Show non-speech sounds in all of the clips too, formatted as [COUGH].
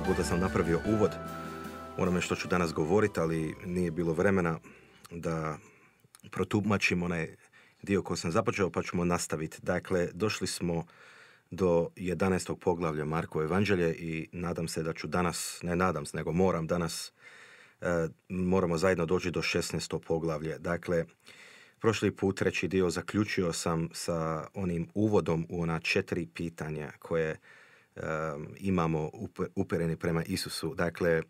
prošli sam napravio uvod onome što ću danas govoriti, ali nije bilo vremena da protumačim onaj dio koji sam započeo, pa ćemo nastaviti. Dakle, došli smo do 11. poglavlja Marko Evanđelje i nadam se da ću danas, ne nadam se, nego moram danas, e, moramo zajedno doći do 16. poglavlje. Dakle, prošli put, treći dio, zaključio sam sa onim uvodom u ona četiri pitanja koje imamo upereni prema Isusu. Dakle, e,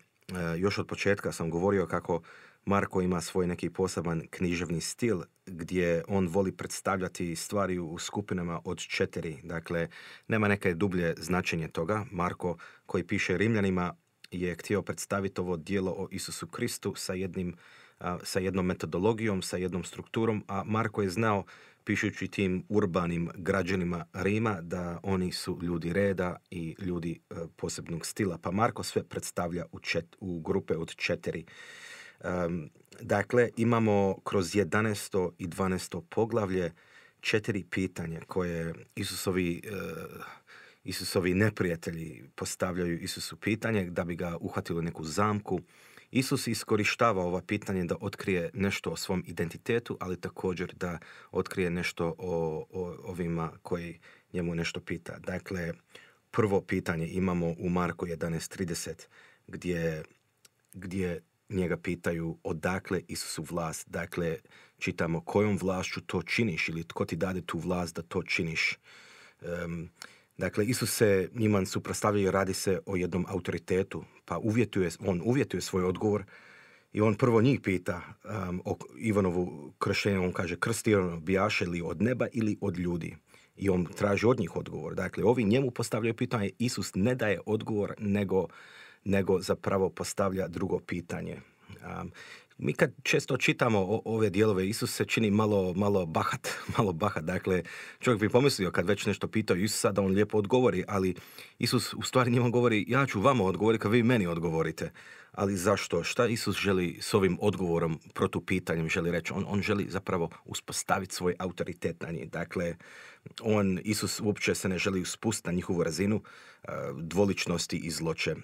još od početka sam govorio kako Marko ima svoj neki poseban književni stil gdje on voli predstavljati stvari u skupinama od četiri. Dakle, nema neke dublje značenje toga. Marko koji piše Rimljanima je htio predstaviti ovo dijelo o Isusu Kristu sa, jednim, sa jednom metodologijom, sa jednom strukturom, a Marko je znao pišući tim urbanim građanima Rima da oni su ljudi reda i ljudi e, posebnog stila. Pa Marko sve predstavlja u, u grupe od četiri. dakle, imamo kroz 11. i 12. poglavlje četiri pitanja koje Isusovi, e, Isusovi neprijatelji postavljaju Isusu pitanje da bi ga uhvatili neku zamku Isus iskorištava ova pitanja da otkrije nešto o svom identitetu, ali također da otkrije nešto o, ovima koji njemu nešto pita. Dakle, prvo pitanje imamo u Marko 11.30 gdje, gdje njega pitaju odakle Isusu vlast. Dakle, čitamo kojom vlašću to činiš ili tko ti dade tu vlast da to činiš. Um, Dakle, Isus se njima suprastavljaju, radi se o jednom autoritetu, pa uvjetuje, on uvjetuje svoj odgovor i on prvo njih pita um, o Ivanovu kršenju, on kaže krstirano bijaše li od neba ili od ljudi i on traži od njih odgovor. Dakle, ovi njemu postavljaju pitanje, Isus ne daje odgovor, nego, nego zapravo postavlja drugo pitanje. Um, mi kad često čitamo ove dijelove se čini malo, malo bahat, [LAUGHS] malo bahat. Dakle, čovjek bi pomislio kad već nešto pitao Isusa da on lijepo odgovori, ali Isus u stvari njima govori, ja ću vama odgovoriti kad vi meni odgovorite. Ali zašto? Šta Isus želi s ovim odgovorom, protupitanjem želi reći? On, on želi zapravo uspostaviti svoj autoritet na njih. Dakle, on, Isus uopće se ne želi uspustiti na njihovu razinu eh, dvoličnosti i zloće.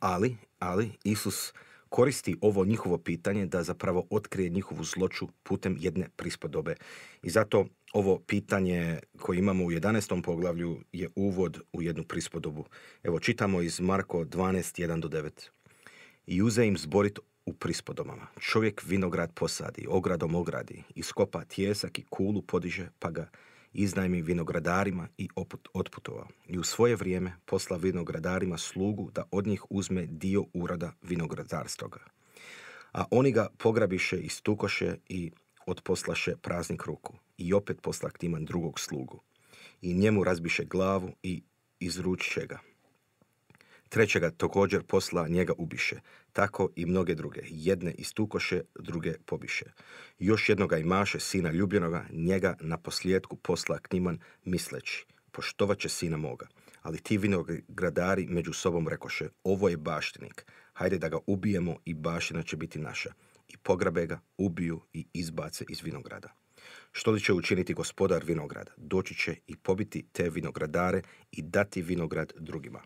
ali, ali Isus koristi ovo njihovo pitanje da zapravo otkrije njihovu zloću putem jedne prispodobe. I zato ovo pitanje koje imamo u 11. poglavlju je uvod u jednu prispodobu. Evo, čitamo iz Marko 12, do 9. I uze im zborit u prispodobama. Čovjek vinograd posadi, ogradom ogradi, iskopa tijesak i kulu podiže, pa ga iznajmi vinogradarima i otputovao i u svoje vrijeme posla vinogradarima slugu da od njih uzme dio urada vinogradarstoga. A oni ga pograbiše, i stukoše i otposlaše praznik ruku i opet posla timan drugog slugu i njemu razbiše glavu i izručiše ga Trećega također posla njega ubiše, tako i mnoge druge, jedne istukoše, druge pobiše. Još jednoga imaše sina ljubljenoga, njega na posljedku posla kniman misleći, poštovat će sina moga. Ali ti vinogradari među sobom rekoše, ovo je baštinik, hajde da ga ubijemo i baština će biti naša. I pograbe ga, ubiju i izbace iz vinograda. Što li će učiniti gospodar vinograda? Doći će i pobiti te vinogradare i dati vinograd drugima.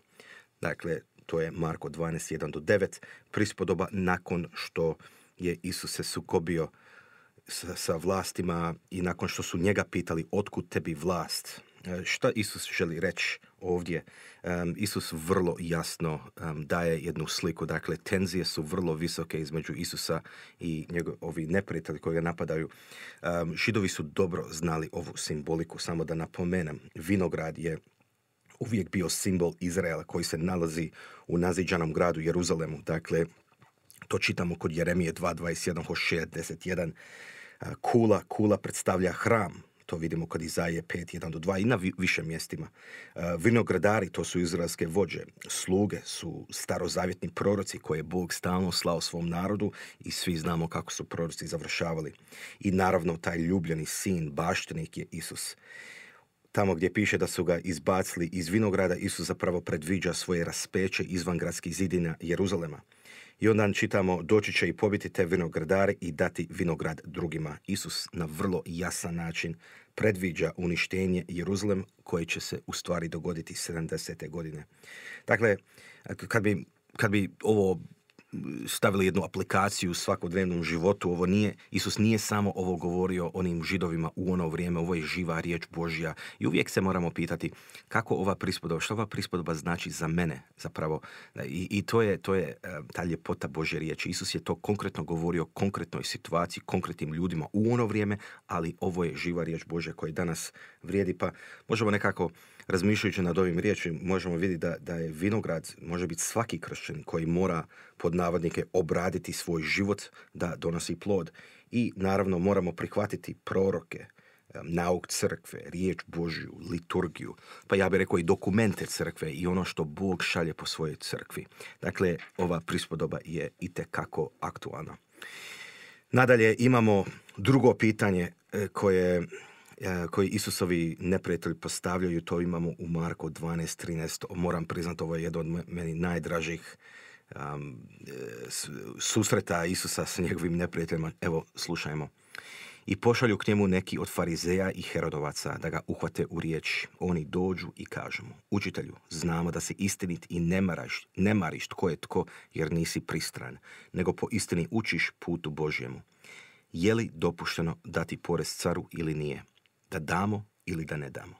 Dakle, to je Marko 12.1 do 9, prispodoba nakon što je Isus se sukobio sa, sa vlastima i nakon što su njega pitali otkud tebi vlast, e, šta Isus želi reći ovdje? E, Isus vrlo jasno e, daje jednu sliku. Dakle, tenzije su vrlo visoke između Isusa i njegovih ovi neprijatelji koji ga napadaju. Um, židovi su dobro znali ovu simboliku. Samo da napomenem, vinograd je uvijek bio simbol Izraela koji se nalazi u naziđanom gradu Jeruzalemu. Dakle, to čitamo kod Jeremije 2.21, 10.1. Kula, kula predstavlja hram, to vidimo kod Izaje 5.1 do 2 i na više mjestima. Vinogradari, to su izraelske vođe, sluge su starozavjetni proroci koje je Bog stalno slao svom narodu i svi znamo kako su proroci završavali. I naravno taj ljubljeni sin, baštenik je Isus. Tamo gdje piše da su ga izbacili iz vinograda, Isus zapravo predviđa svoje raspeće izvan gradskih zidina Jeruzalema. I onda čitamo, doći će i pobiti te vinogradare i dati vinograd drugima. Isus na vrlo jasan način predviđa uništenje Jeruzalem koje će se u stvari dogoditi 70. godine. Dakle, kad bi, kad bi ovo stavili jednu aplikaciju u svakodnevnom životu. Ovo nije, Isus nije samo ovo govorio onim židovima u ono vrijeme. Ovo je živa riječ Božja. I uvijek se moramo pitati kako ova prispodoba, što ova prispodoba znači za mene zapravo. I, i to, je, to je e, ta ljepota Božje riječi. Isus je to konkretno govorio o konkretnoj situaciji, konkretnim ljudima u ono vrijeme, ali ovo je živa riječ Božja koja danas vrijedi. Pa možemo nekako razmišljajući nad ovim riječima, možemo vidjeti da, da je vinograd, može biti svaki kršćan koji mora, pod navodnike, obraditi svoj život da donosi plod. I naravno moramo prihvatiti proroke, nauk crkve, riječ Božju, liturgiju, pa ja bih rekao i dokumente crkve i ono što Bog šalje po svojoj crkvi. Dakle, ova prispodoba je kako aktualna. Nadalje imamo drugo pitanje e, koje E, koji Isusovi neprijatelji postavljaju, to imamo u Marko 12.13. Moram priznat, ovo je jedan od meni najdražih um, susreta Isusa s njegovim neprijateljima. Evo, slušajmo. I pošalju k njemu neki od farizeja i herodovaca da ga uhvate u riječ. Oni dođu i kažu mu, učitelju, znamo da si istinit i ne ne mariš tko je tko jer nisi pristran, nego po istini učiš putu Božjemu. Je li dopušteno dati porez caru ili nije? da damo ili da ne damo.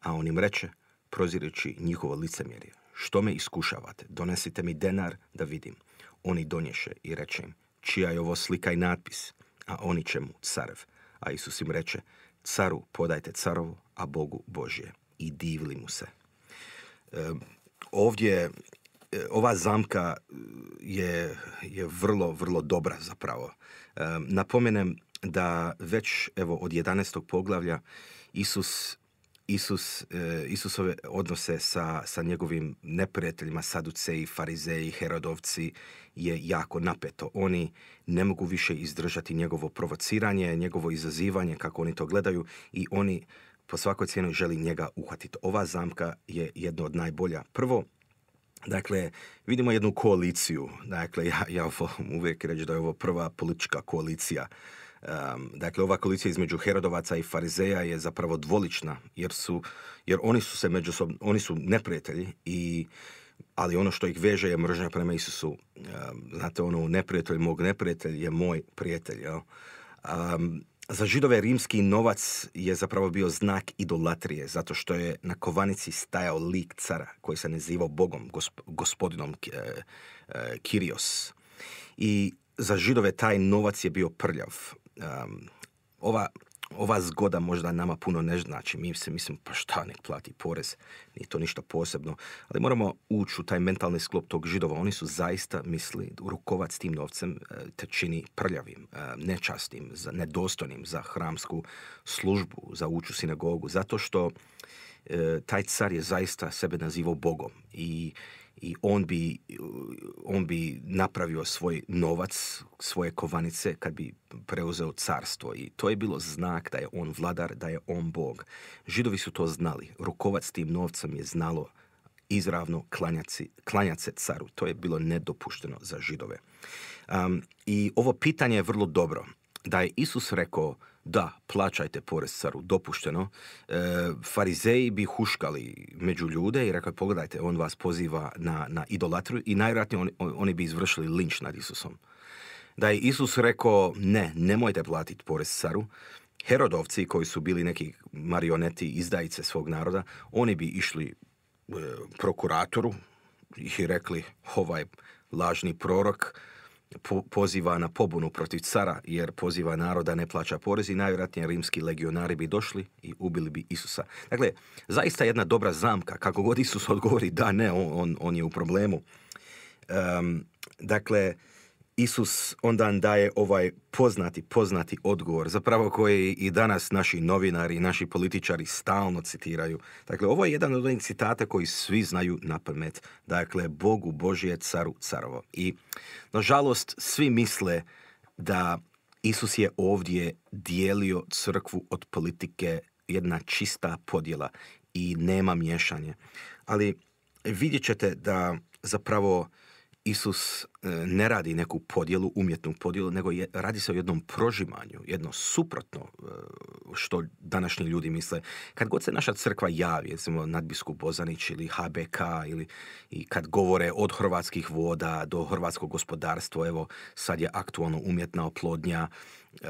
A on im reče, prozireći njihovo licemjerje, što me iskušavate, donesite mi denar da vidim. Oni donješe i reče im, čija je ovo slika i natpis, a oni će mu carev. A Isus im reče, caru podajte carovo, a Bogu Božje. I divli mu se. E, ovdje ova zamka je, je vrlo, vrlo dobra zapravo. E, napomenem da već evo od 11. poglavlja Isus Isus, e, Isusove odnose sa, sa njegovim neprijateljima, saduceji, farizeji, herodovci, je jako napeto. Oni ne mogu više izdržati njegovo provociranje, njegovo izazivanje, kako oni to gledaju, i oni po svakoj cijeni želi njega uhvatiti. Ova zamka je jedna od najbolja. Prvo, Dakle, vidimo jednu koaliciju. Dakle, ja, ja uvijek reći da je ovo prva politička koalicija Dakle, ova koalicija između Herodovaca i Farizeja je zapravo dvolična, jer, su, jer oni su se međusob, oni su neprijatelji i ali ono što ih veže je mržnja prema Isusu. Znate, ono, neprijatelj mog neprijatelj je moj prijatelj. Jel? za židove rimski novac je zapravo bio znak idolatrije, zato što je na kovanici stajao lik cara koji se nazivao Bogom, gospodinom e, e, Kirios. I za židove taj novac je bio prljav um, ova, ova zgoda možda nama puno ne znači. Mi se mislim pa šta, nek plati porez, nije to ništa posebno. Ali moramo ući u taj mentalni sklop tog židova. Oni su zaista misli rukovat s tim novcem e, te čini prljavim, e, nečastim, nedostojnim za hramsku službu, za uču sinagogu. Zato što e, taj car je zaista sebe nazivao Bogom i i on bi, on bi napravio svoj novac, svoje kovanice kad bi preuzeo carstvo. I to je bilo znak da je on vladar, da je on bog. Židovi su to znali. Rukovac tim novcem je znalo izravno klanjaci, klanjace caru. To je bilo nedopušteno za židove. Um, I ovo pitanje je vrlo dobro. Da je Isus rekao da, plaćajte porez caru, dopušteno. E, farizeji bi huškali među ljude i rekao, pogledajte, on vas poziva na, na idolatru i najvjerojatnije oni, oni bi izvršili linč nad Isusom. Da je Isus rekao, ne, nemojte platiti porez caru, Herodovci koji su bili neki marioneti, izdajice svog naroda, oni bi išli e, prokuratoru i rekli, ovaj lažni prorok, poziva na pobunu protiv cara jer poziva naroda ne plaća porezi i najvjerojatnije rimski legionari bi došli i ubili bi Isusa. Dakle, zaista jedna dobra zamka. Kako god Isus odgovori da ne, on, on je u problemu. dakle, Isus onda daje ovaj poznati, poznati odgovor, zapravo koji i danas naši novinari i naši političari stalno citiraju. Dakle, ovo je jedan od onih citata koji svi znaju na pamet. Dakle, Bogu Božje, caru carovo. I, nažalost, svi misle da Isus je ovdje dijelio crkvu od politike jedna čista podjela i nema miješanje. Ali vidjet ćete da zapravo Isus e, ne radi neku podjelu, umjetnu podjelu, nego je, radi se o jednom prožimanju, jedno suprotno e, što današnji ljudi misle. Kad god se naša crkva javi, recimo nadbisku Bozanić ili HBK, ili, i kad govore od hrvatskih voda do hrvatskog gospodarstva, evo sad je aktualno umjetna oplodnja, e,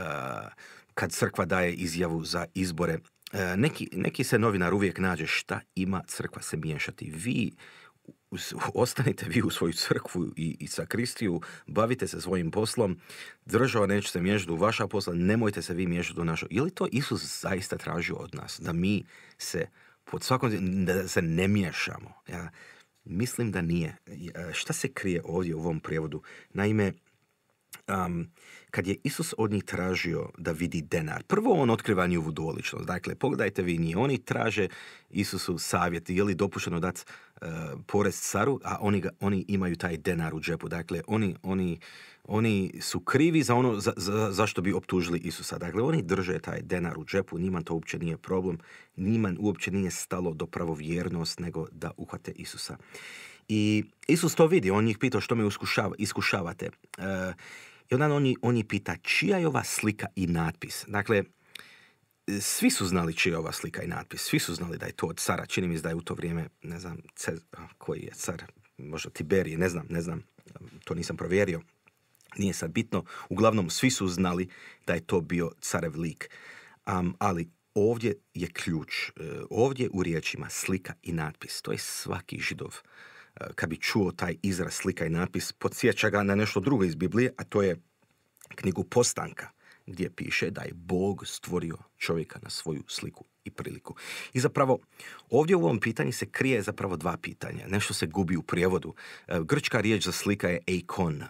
kad crkva daje izjavu za izbore, neki, neki se novinar uvijek nađe šta ima crkva se miješati. Vi ostanite vi u svoju crkvu i, i sakristiju, bavite se svojim poslom, država neće se miješati u vaša posla, nemojte se vi miješati u našo. Je li to Isus zaista tražio od nas? Da mi se pod svakom, da se ne miješamo. Ja, mislim da nije. Šta se krije ovdje u ovom prijevodu? Naime, um, kad je Isus od njih tražio da vidi denar, prvo on otkriva njihovu dvoličnost. Dakle, pogledajte vi ni oni traže Isusu savjet, je li dopušteno dati uh, e, porez caru, a oni, ga, oni imaju taj denar u džepu. Dakle, oni, oni, oni su krivi za ono za, za, zašto bi optužili Isusa. Dakle, oni drže taj denar u džepu, njima to uopće nije problem, njima uopće nije stalo do pravovjernost, nego da uhvate Isusa. I Isus to vidi, on njih pitao što me iskušavate. E, i onda oni pita čija je ova slika i natpis. Dakle, svi su znali čija je ova slika i natpis. Svi su znali da je to od cara. Čini mi se da je u to vrijeme, ne znam, koji je car, možda Tiberije, ne znam, ne znam, to nisam provjerio. Nije sad bitno. Uglavnom, svi su znali da je to bio carev lik. ali ovdje je ključ. E, ovdje u riječima slika i natpis. To je svaki židov kad bi čuo taj izraz, slika i napis, podsjeća ga na nešto drugo iz Biblije, a to je knjigu Postanka, gdje piše da je Bog stvorio čovjeka na svoju sliku i priliku. I zapravo, ovdje u ovom pitanju se krije zapravo dva pitanja. Nešto se gubi u prijevodu. E, grčka riječ za slika je eikon, e,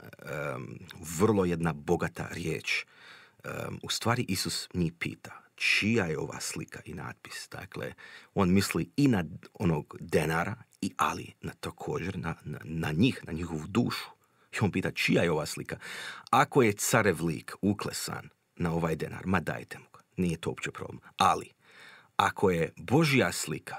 vrlo jedna bogata riječ. E, u stvari Isus njih pita, čija je ova slika i natpis. Dakle, on misli i na onog denara i ali na također na, na, na njih, na njihovu dušu. I on pita čija je ova slika. Ako je carev lik uklesan na ovaj denar, ma dajte mu ga, nije to uopće problem. Ali, ako je Božja slika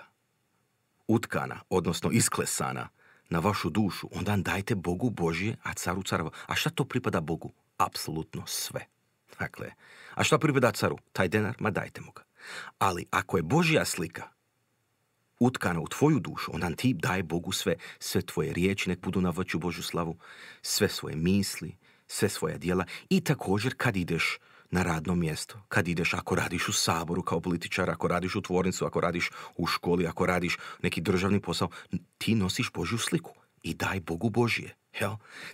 utkana, odnosno isklesana na vašu dušu, onda dajte Bogu Božje, a caru carova. A šta to pripada Bogu? Apsolutno sve. Dakle, a šta pripada caru? Taj denar, ma dajte mu ga. Ali ako je Božja slika utkana u tvoju dušu, onda ti daj Bogu sve, sve tvoje riječi, nek budu na vrću Božu slavu, sve svoje misli, sve svoja djela i također kad ideš na radno mjesto, kad ideš, ako radiš u saboru kao političar, ako radiš u tvornicu, ako radiš u školi, ako radiš neki državni posao, ti nosiš Božju sliku i daj Bogu Božje.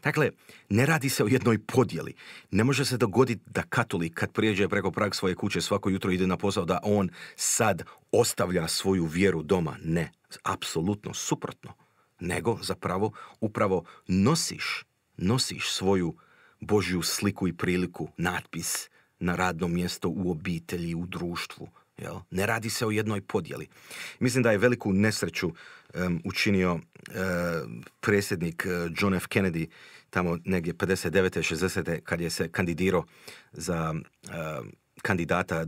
Dakle, ne radi se o jednoj podjeli. Ne može se dogoditi da katolik kad prijeđe preko prag svoje kuće svako jutro ide na posao da on sad ostavlja svoju vjeru doma. Ne, apsolutno suprotno. Nego zapravo upravo nosiš, nosiš svoju Božju sliku i priliku, natpis na radnom mjesto u obitelji, u društvu. Ne radi se o jednoj podjeli. Mislim da je veliku nesreću učinio eh, predsjednik eh, John F. Kennedy tamo negdje 59. 60. kad je se kandidirao za eh, kandidata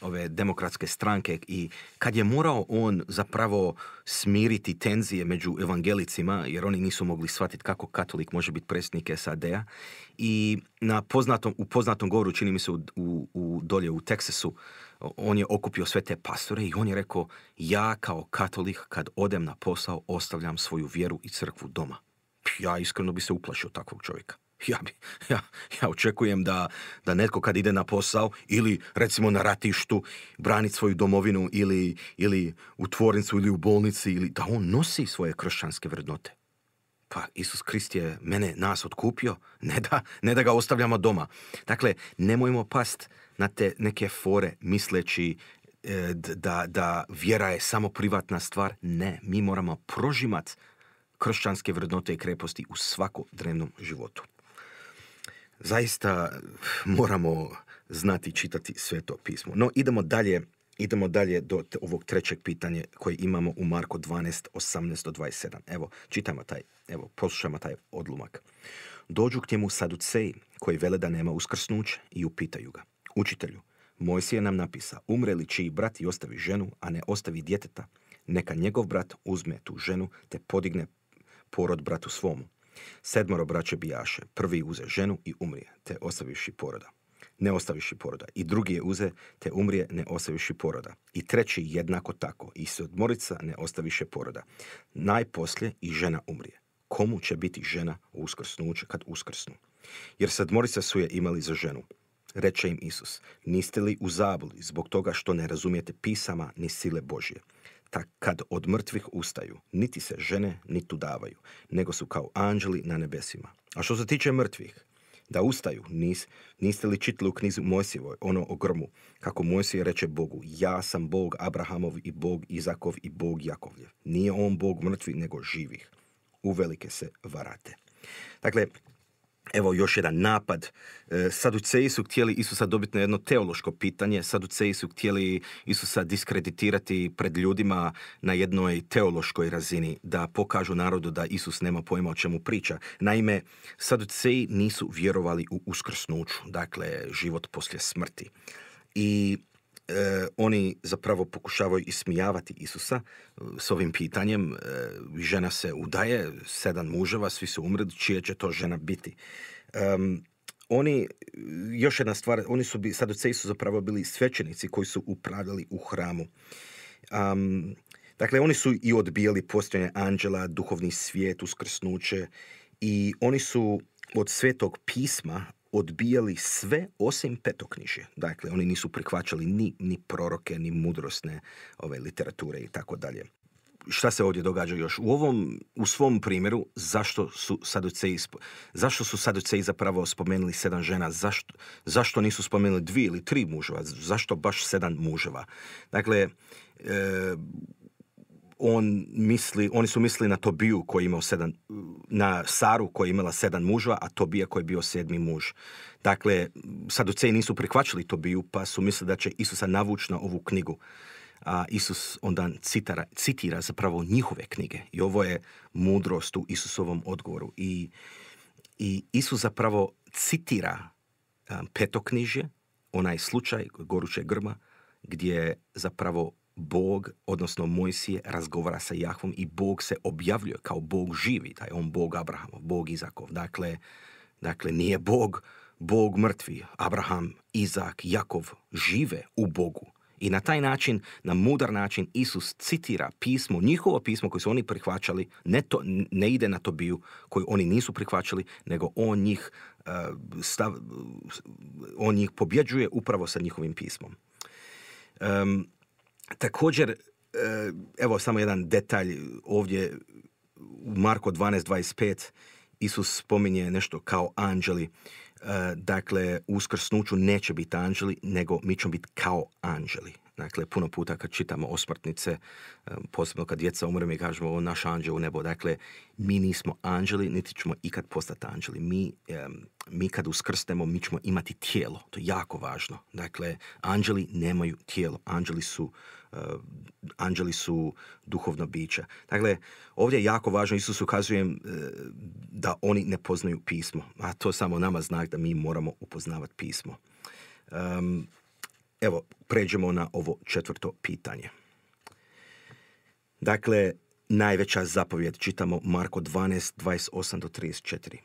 ove demokratske stranke i kad je morao on zapravo smiriti tenzije među evangelicima, jer oni nisu mogli shvatiti kako katolik može biti predsjednik SAD-a, i na poznatom, u poznatom govoru, čini mi se u, u, u dolje u Teksasu, on je okupio sve te pastore i on je rekao, ja kao katolik kad odem na posao ostavljam svoju vjeru i crkvu doma. Ja iskreno bi se uplašio takvog čovjeka. Ja, bi, [LAUGHS] ja, ja očekujem da, da netko kad ide na posao ili recimo na ratištu brani svoju domovinu ili, ili u tvornicu ili u bolnici ili da on nosi svoje kršćanske vrednote. Pa Isus Krist je mene nas otkupio, ne da, ne da ga ostavljamo doma. Dakle, nemojmo past na te neke fore misleći e, da, da vjera je samo privatna stvar. Ne, mi moramo prožimat kršćanske vrednote i kreposti u svakodnevnom životu. Zaista moramo znati čitati sve to pismo. No, idemo dalje, idemo dalje do ovog trećeg pitanja koje imamo u Marko 12, 18 do 27. Evo, čitamo taj, evo, poslušajmo taj odlumak. Dođu k njemu saduceji koji vele da nema uskrsnuć i upitaju ga. Učitelju, Mojsije nam napisa, umre li čiji brat i ostavi ženu, a ne ostavi djeteta, neka njegov brat uzme tu ženu te podigne porod bratu svomu. Sedmoro braće bijaše, prvi uze ženu i umrije, te ostaviši poroda. Ne ostaviši poroda. I drugi je uze, te umrije, ne ostaviši poroda. I treći jednako tako, i se odmorica ne ostaviše poroda. Najposlije i žena umrije. Komu će biti žena u uskrsnuću kad uskrsnu? Jer sedmorica su je imali za ženu reče im Isus, niste li u zabludi zbog toga što ne razumijete pisama ni sile Božje? Tak kad od mrtvih ustaju, niti se žene ni davaju, nego su kao anđeli na nebesima. A što se tiče mrtvih, da ustaju, nis, niste li čitali u knjizi Mojsijevoj, ono o grmu, kako Mojsije reče Bogu, ja sam Bog Abrahamov i Bog Izakov i Bog Jakovljev. Nije on Bog mrtvi, nego živih. Uvelike se varate. Dakle, Evo još jedan napad. E, Saduceji su htjeli Isusa dobiti na jedno teološko pitanje. Saduceji su htjeli Isusa diskreditirati pred ljudima na jednoj teološkoj razini, da pokažu narodu da Isus nema pojma o čemu priča. Naime, Saduceji nisu vjerovali u uskrsnuću, dakle život poslije smrti. I E, oni zapravo pokušavaju ismijavati Isusa e, s ovim pitanjem. E, žena se udaje, sedam muževa, svi su umrli, čija će to žena biti? oni, još jedna stvar, oni su, saduceji su zapravo bili svećenici koji su upravljali u hramu. dakle, oni su i odbijali postojanje anđela, duhovni svijet, uskrsnuće i oni su od svetog pisma odbijali sve osim petoknjiže. Dakle, oni nisu prihvaćali ni, ni proroke, ni mudrosne ove literature i tako dalje. Šta se ovdje događa još? U ovom, u svom primjeru, zašto su saduceji, zašto su saduceji zapravo spomenuli sedam žena? Zašto, zašto nisu spomenuli dvije ili tri muževa? Zašto baš sedam muževa? Dakle, e, on misli, oni su mislili na Tobiju koji je imao sedam, na Saru koja je imala sedam muža, a Tobija koji je bio sedmi muž. Dakle, Saduceji nisu prihvaćali Tobiju, pa su mislili da će Isusa navući na ovu knjigu. A Isus onda citira zapravo njihove knjige. I ovo je mudrost u Isusovom odgovoru. I, i Isus zapravo citira knjižje, onaj slučaj goruće grma, gdje zapravo Bog, odnosno Mojsije, razgovara sa Jahvom i Bog se objavljuje kao Bog živi, taj on Bog Abrahamov, Bog Izakov. Dakle, dakle nije Bog, Bog mrtvi. Abraham, Izak, Jakov žive u Bogu. I na taj način, na mudar način, Isus citira pismo, njihovo pismo koje su oni prihvaćali, ne, to, ne ide na tobiju koji oni nisu prihvaćali, nego on njih, e, stav, on njih pobjeđuje upravo sa njihovim pismom. Um, Također, e, evo samo jedan detalj ovdje u Marko 12.25 Isus spominje nešto kao anđeli. E, dakle, u uskrsnuću neće biti anđeli, nego mi ćemo biti kao anđeli. Dakle, puno puta kad čitamo osmrtnice, e, posebno kad djeca umre, mi kažemo o naš anđel u nebo. Dakle, mi nismo anđeli, niti ćemo ikad postati anđeli. Mi, e, mi kad uskrstemo, mi ćemo imati tijelo. To je jako važno. Dakle, anđeli nemaju tijelo. Anđeli su, e, anđeli su duhovno bića. Dakle, ovdje je jako važno, Isus ukazujem da oni ne poznaju pismo. A to samo nama znak da mi moramo upoznavati pismo. Um, evo, pređemo na ovo četvrto pitanje. Dakle, najveća zapovjed čitamo Marko 12, 28 34.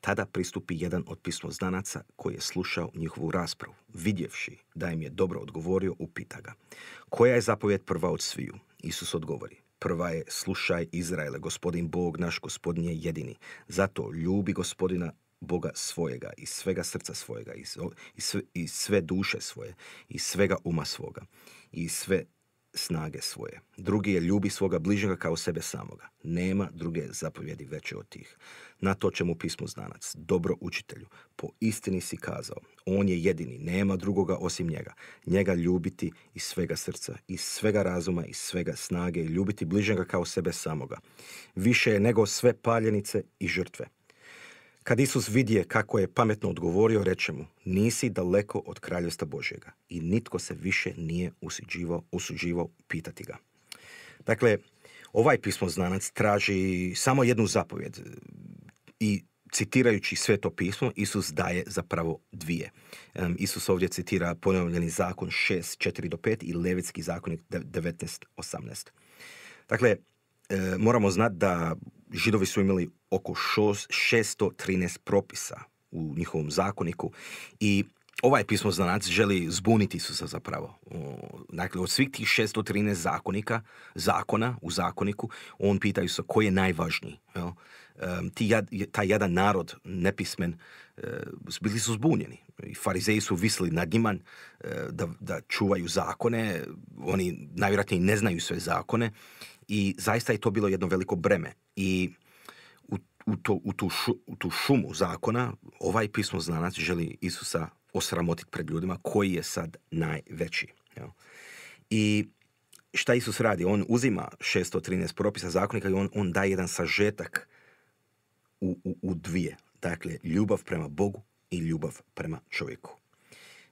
Tada pristupi jedan od pismoznanaca koji je slušao njihovu raspravu. Vidjevši da im je dobro odgovorio, upita ga. Koja je zapovjed prva od sviju? Isus odgovori. Prva je, slušaj Izraele, gospodin Bog, naš gospodin je jedini. Zato ljubi gospodina Boga svojega, iz svega srca svojega, iz, sve, sve duše svoje, i svega uma svoga, i sve snage svoje. Drugi je ljubi svoga bližnjega kao sebe samoga. Nema druge zapovjedi veće od tih. Na to će mu pismu znanac. Dobro učitelju, po istini si kazao. On je jedini, nema drugoga osim njega. Njega ljubiti iz svega srca, iz svega razuma, iz svega snage i ljubiti bližnjega kao sebe samoga. Više je nego sve paljenice i žrtve. Kad Isus vidje kako je pametno odgovorio, reče mu, nisi daleko od kraljevstva Božjega. I nitko se više nije usuđivao, usuđivao pitati ga. Dakle, ovaj pismoznanac traži samo jednu zapovjed e, i citirajući sve to pismo, Isus daje zapravo dvije. Isus ovdje citira ponovljeni zakon 6, 4 do 5 i Levitski zakonik 19, 18. Dakle, E, moramo znati da židovi su imali oko šesto 613 propisa u njihovom zakoniku i ovaj znanac želi zbuniti se zapravo. Dakle, od svih tih 613 zakonika, zakona u zakoniku, on pitaju se koji je najvažniji. Jel? E, taj jedan narod, nepismen, e, bili su zbunjeni. I farizeji su visli nad njima da, da čuvaju zakone. Oni najvjerojatnije ne znaju sve zakone i zaista je to bilo jedno veliko breme. I u, u, to, u, tu, šumu zakona ovaj pismo znanac želi Isusa osramotiti pred ljudima koji je sad najveći. I šta Isus radi? On uzima 613 propisa zakonika i on, on daje jedan sažetak u, u, dvije. Dakle, ljubav prema Bogu i ljubav prema čovjeku.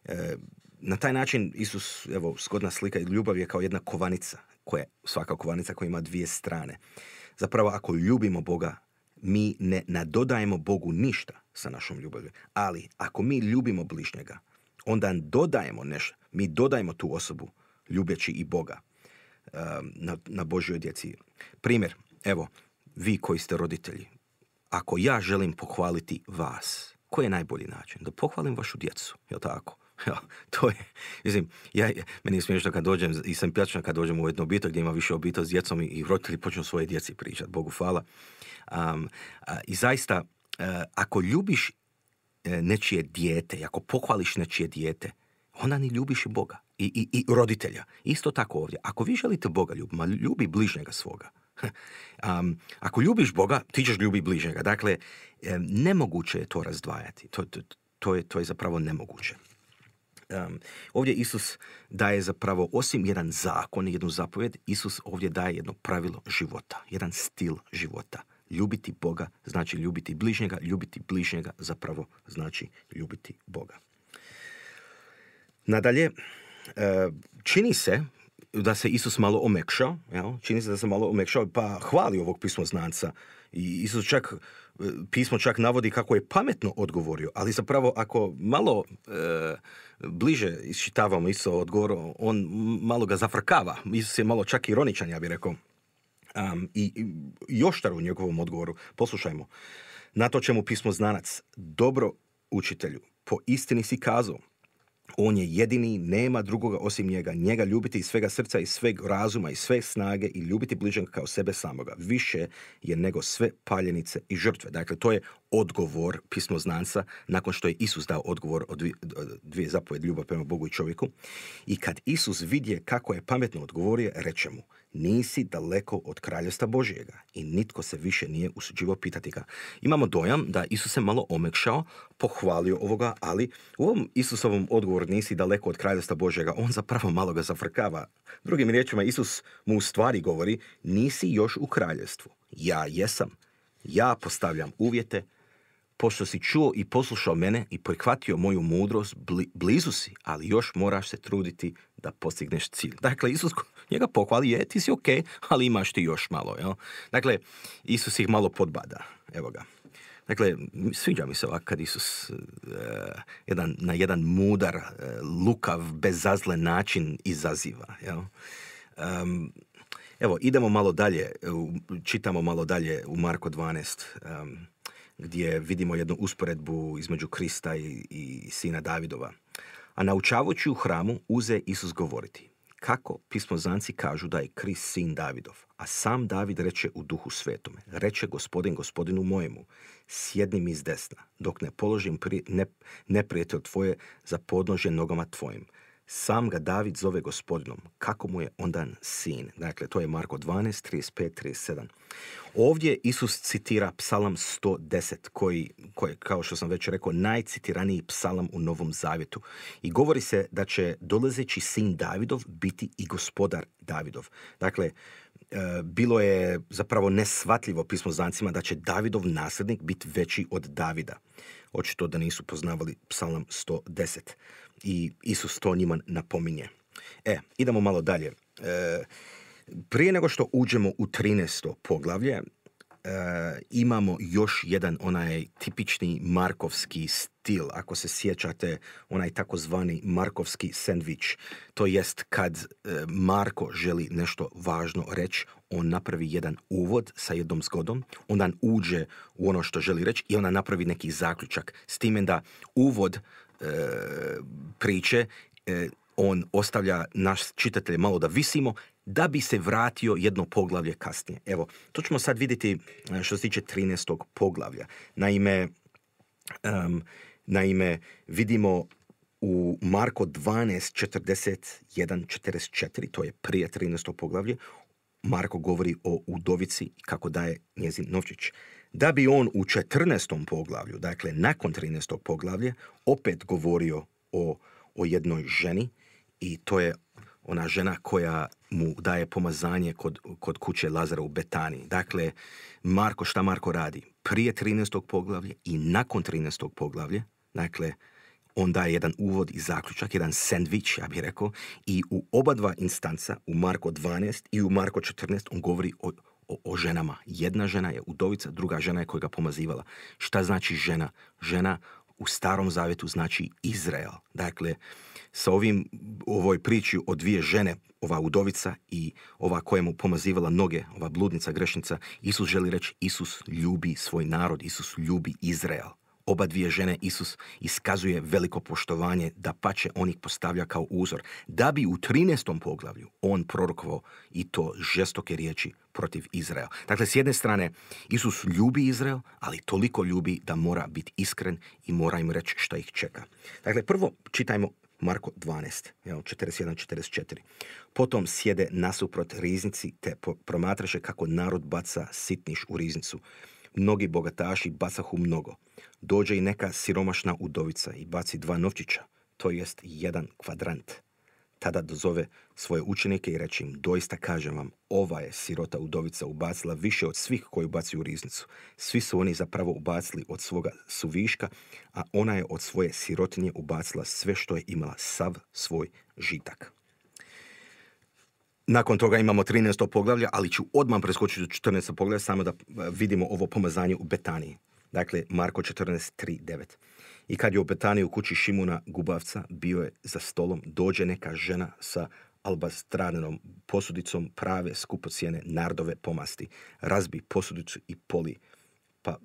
E, na taj način Isus, evo, skodna slika, ljubav je kao jedna kovanica koja, svaka kovanica koja ima dvije strane. Zapravo, ako ljubimo Boga, mi ne nadodajemo Bogu ništa sa našom ljubavlju. Ali, ako mi ljubimo bližnjega, onda dodajemo nešto. Mi dodajemo tu osobu, ljubeći i Boga ehm, na, na Božjoj djeci. Primjer, evo, vi koji ste roditelji, ako ja želim pohvaliti vas, koji je najbolji način? Da pohvalim vašu djecu, je tako? [LAUGHS] to je, mislim, ja, meni je smiješno kad dođem i sam pjačan kad dođem u jednu obitelj gdje ima više obitelj s djecom i, i roditelji počnu svoje djeci pričati, Bogu hvala. a, I zaista, e, ako ljubiš e, nečije dijete, ako pohvališ nečije dijete, Ona ni ljubiš i Boga i, i, i roditelja. Isto tako ovdje. Ako vi želite Boga ma ljubi bližnjega svoga. um, [LAUGHS] ako ljubiš Boga, ti ćeš ljubi bližnjega. Dakle, e, nemoguće je to razdvajati. To, to, to, je, to je zapravo nemoguće ovdje Isus daje zapravo, osim jedan zakon, jednu zapovjed, Isus ovdje daje jedno pravilo života, jedan stil života. Ljubiti Boga znači ljubiti bližnjega, ljubiti bližnjega zapravo znači ljubiti Boga. Nadalje, čini se da se Isus malo omekšao, čini se da se malo omekšao, pa hvali ovog pismoznanca. I Isus čak pismo čak navodi kako je pametno odgovorio, ali zapravo ako malo e, bliže iščitavamo isto odgovor, on malo ga zafrkava. Isus je malo čak ironičan, ja bih rekao. I, i u njegovom odgovoru. Poslušajmo. Na to čemu pismo znanac. Dobro učitelju, po istini si kazao on je jedini, nema drugoga osim njega. Njega ljubiti iz svega srca, i sveg razuma, i sve snage i ljubiti bližnjeg kao sebe samoga. Više je nego sve paljenice i žrtve. Dakle, to je odgovor pismoznanca nakon što je Isus dao odgovor od dvije zapovjede ljubav prema Bogu i čovjeku. I kad Isus vidje kako je pametno odgovorio, reče mu, nisi daleko od kraljevstva Božijega i nitko se više nije usuđivo pitati ga. Imamo dojam da Isus se malo omekšao, pohvalio ovoga, ali u ovom Isusovom odgovoru odgovor nisi daleko od kraljestva Božjega, on zapravo malo ga zafrkava. Drugim riječima, Isus mu u stvari govori, nisi još u kraljestvu Ja jesam. Ja postavljam uvjete, pošto si čuo i poslušao mene i prihvatio moju mudrost, blizu si, ali još moraš se truditi da postigneš cilj. Dakle, Isus njega pohvali, je, ti si ok, ali imaš ti još malo. Jel? Dakle, Isus ih malo podbada. Evo ga. Dakle, sviđa mi se ovak kad Isus eh, jedan, na jedan mudar, eh, lukav, bezazlen način izaziva. Jel? evo, idemo malo dalje, čitamo malo dalje u Marko 12, gdje vidimo jednu usporedbu između Krista i, i sina Davidova. A naučavajući u hramu, uze Isus govoriti kako pismozanci kažu da je Krist sin Davidov, a sam David reče u duhu svetome, reče gospodin gospodinu mojemu, sjedni mi iz desna, dok ne položim pri, ne, neprijatelj tvoje za podnože nogama tvojim. Sam ga David zove gospodinom. Kako mu je ondan sin? Dakle, to je Marko 12, 35, 37. Ovdje Isus citira psalam 110, koji, koji kao što sam već rekao, najcitiraniji psalam u Novom Zavjetu. I govori se da će dolazeći sin Davidov biti i gospodar Davidov. Dakle, e, bilo je zapravo nesvatljivo pismo znancima da će Davidov nasljednik biti veći od Davida. Očito da nisu poznavali psalam 110 i Isus to njima napominje. E, idemo malo dalje. E, prije nego što uđemo u 13. poglavlje, e, imamo još jedan onaj tipični markovski stil, ako se sjećate, onaj takozvani markovski sandvič. To jest kad e, Marko želi nešto važno reći, on napravi jedan uvod sa jednom zgodom, onda uđe u ono što želi reći i onda napravi neki zaključak. S time da uvod E, priče, e, on ostavlja naš čitatelj malo da visimo, da bi se vratio jedno poglavlje kasnije. Evo, to ćemo sad vidjeti e, što se tiče 13. poglavlja. Naime, naime vidimo u Marko 12, to je prije 13. poglavlje, Marko govori o udovici kako daje njezin novčić da bi on u 14. poglavlju, dakle nakon 13. poglavlje, opet govorio o, o jednoj ženi i to je ona žena koja mu daje pomazanje kod, kod kuće Lazara u Betani. Dakle, Marko, šta Marko radi? Prije 13. poglavlje i nakon 13. poglavlje, dakle, on daje jedan uvod i zaključak, jedan sendvič, ja bih rekao, i u oba dva instanca, u Marko 12 i u Marko 14, on govori o, o, ženama. Jedna žena je udovica, druga žena je koja ga pomazivala. Šta znači žena? Žena u starom zavjetu znači Izrael. Dakle, sa ovim, ovoj priči o dvije žene, ova udovica i ova koja mu pomazivala noge, ova bludnica, grešnica, Isus želi reći, Isus ljubi svoj narod, Isus ljubi Izrael. Oba dvije žene Isus iskazuje veliko poštovanje da pače on ih postavlja kao uzor, da bi u 13. poglavlju on prorokovao i to žestoke riječi protiv Izrael. Dakle, s jedne strane, Isus ljubi Izrael, ali toliko ljubi da mora biti iskren i mora im reći šta ih čeka. Dakle, prvo čitajmo Marko 12, 41-44. Potom sjede nasuprot riznici te promatraše kako narod baca sitniš u riznicu. Mnogi bogataši bacahu mnogo dođe i neka siromašna udovica i baci dva novčića, to jest jedan kvadrant. Tada dozove svoje učenike i reći im, doista kažem vam, ova je sirota udovica ubacila više od svih koji baci u riznicu. Svi su oni zapravo ubacili od svoga suviška, a ona je od svoje sirotinje ubacila sve što je imala, sav svoj žitak. Nakon toga imamo 13. poglavlja, ali ću odmah preskočiti do 14. poglavlja samo da e, vidimo ovo pomazanje u Betaniji dakle Marko 14.3.9. I kad je u Betaniji u kući Šimuna Gubavca bio je za stolom, dođe neka žena sa albastranenom posudicom prave skupocijene nardove pomasti. Razbi posudicu i poli, pa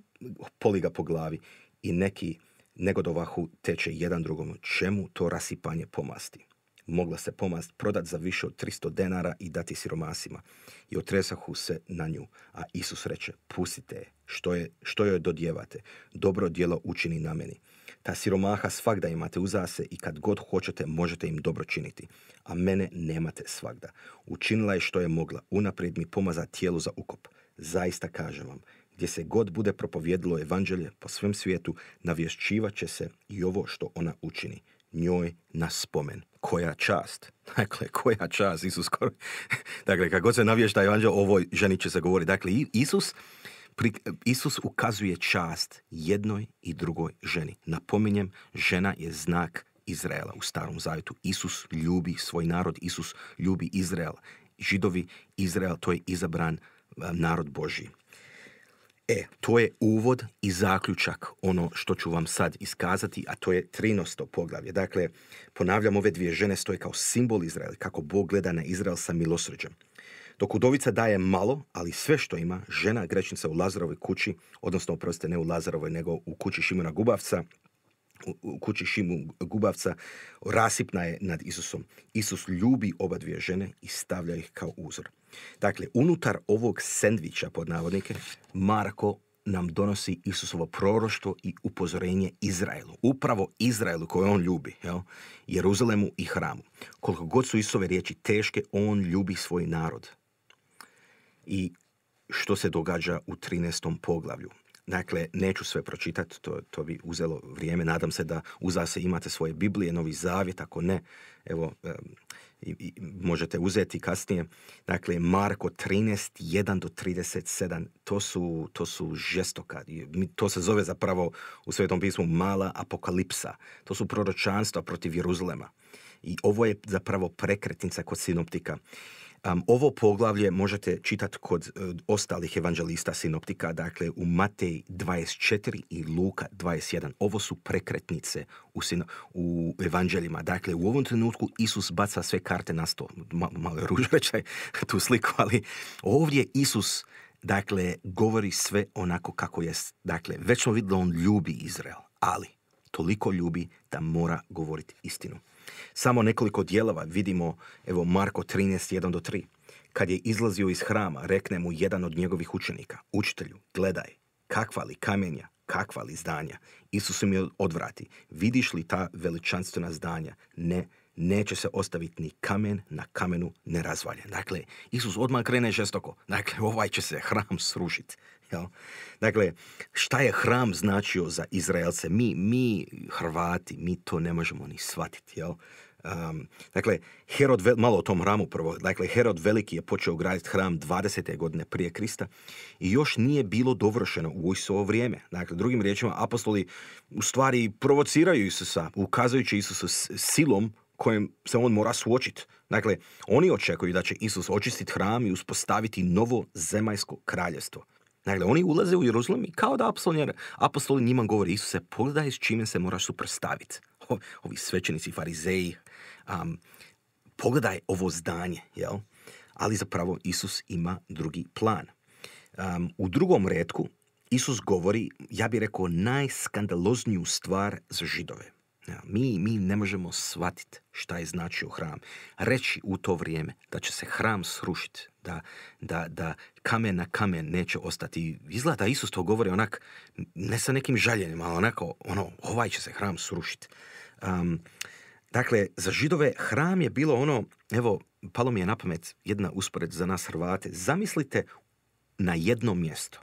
poli ga po glavi i neki negodovahu teče jedan drugom. Čemu to rasipanje pomasti? mogla se pomast prodat za više od 300 denara i dati siromasima. I otresahu se na nju, a Isus reče, pustite je, što, je, što joj dodjevate, dobro djelo učini na meni. Ta siromaha svakda imate uzase i kad god hoćete možete im dobro činiti, a mene nemate svakda. Učinila je što je mogla, unaprijed mi pomaza tijelu za ukop. Zaista kažem vam, gdje se god bude propovjedilo evanđelje po svem svijetu, navješćivat će se i ovo što ona učini njoj na spomen. Koja čast. [LAUGHS] Dakle, koja čast Isus. [LAUGHS] dakle, kako se navješta evanđel, ovoj ženi će se govoriti. Dakle, Isus, Isus ukazuje čast jednoj i drugoj ženi. Napominjem, žena je znak Izraela u Starom Zavetu. Isus ljubi svoj narod, Isus ljubi Izrael. Židovi, Izrael, to je izabran eh, narod Božji. E, to je uvod i zaključak ono što ću vam sad iskazati, a to je 13. poglavlje. Dakle, ponavljam, ove dvije žene stoje kao simbol Izraela, kako Bog gleda na Izrael sa milosrđem. Dok udovica daje malo, ali sve što ima, žena grečnica u Lazarovoj kući, odnosno, oprostite, ne u Lazarovoj, nego u kući Šimona Gubavca, u kući Šimu Gubavca rasipna je nad Isusom. Isus ljubi oba dvije žene i stavlja ih kao uzor. Dakle, unutar ovog sendvića, pod navodnike, Marko nam donosi Isusovo proroštvo i upozorenje Izraelu. Upravo Izraelu koju on ljubi, jel? Jeruzalemu i hramu. Koliko god su Isove riječi teške, on ljubi svoj narod. I što se događa u 13. poglavlju. Dakle, neću sve pročitati, to, to bi uzelo vrijeme. Nadam se da se imate svoje Biblije, Novi Zavjet, ako ne, evo, i, možete uzeti kasnije. Dakle, Marko 13, 1 do 37, to su, to su žestoka. To se zove zapravo u Svetom pismu mala apokalipsa. To su proročanstva protiv Jeruzalema. I ovo je zapravo prekretnica kod sinoptika ovo poglavlje možete čitati kod e, ostalih evanđelista sinoptika, dakle u Matej 24 i Luka 21. Ovo su prekretnice u, sino, u evanđeljima. Dakle, u ovom trenutku Isus baca sve karte na sto. malo je tu sliku, ali ovdje Isus dakle, govori sve onako kako jest. Dakle, već smo vidjeli on ljubi Izrael, ali toliko ljubi da mora govoriti istinu. Samo nekoliko dijelova vidimo, evo Marko 13, do 3. Kad je izlazio iz hrama, rekne mu jedan od njegovih učenika, učitelju, gledaj, kakva li kamenja, kakva li zdanja. Isus mi odvrati, vidiš li ta veličanstvena zdanja? Ne, neće se ostaviti ni kamen na kamenu nerazvaljen. Dakle, Isus odmah krene žestoko. Dakle, ovaj će se hram srušiti. Jel? Dakle, šta je hram značio za Izraelce? Mi, mi Hrvati, mi to ne možemo ni shvatiti. Jel? Um, dakle, Herod, malo o tom hramu prvo, dakle, Herod Veliki je počeo graditi hram 20. godine prije Krista i još nije bilo dovršeno u Isusovo vrijeme. Dakle, drugim riječima, apostoli u stvari provociraju Isusa, ukazujući Isusu silom kojem se on mora suočiti. Dakle, oni očekuju da će Isus očistiti hram i uspostaviti novo zemajsko kraljestvo. Dakle, oni ulaze u Jeruzalem i kao da apostol, njima govori Isuse, pogledaj s čime se moraš suprstaviti. Ovi svećenici, farizeji, um, pogledaj ovo zdanje, jel? Ali zapravo Isus ima drugi plan. Um, u drugom redku Isus govori, ja bih rekao, najskandalozniju stvar za židove. Mi, mi ne možemo shvatiti šta je značio hram. Reći u to vrijeme da će se hram srušiti, da, da, da kamen na kamen neće ostati. Izgleda da Isus to govori onak, ne sa nekim žaljenjem, ali onako, ono, ovaj će se hram srušiti. dakle, za židove hram je bilo ono, evo, palo mi je na pamet jedna uspored za nas Hrvate. Zamislite na jedno mjesto.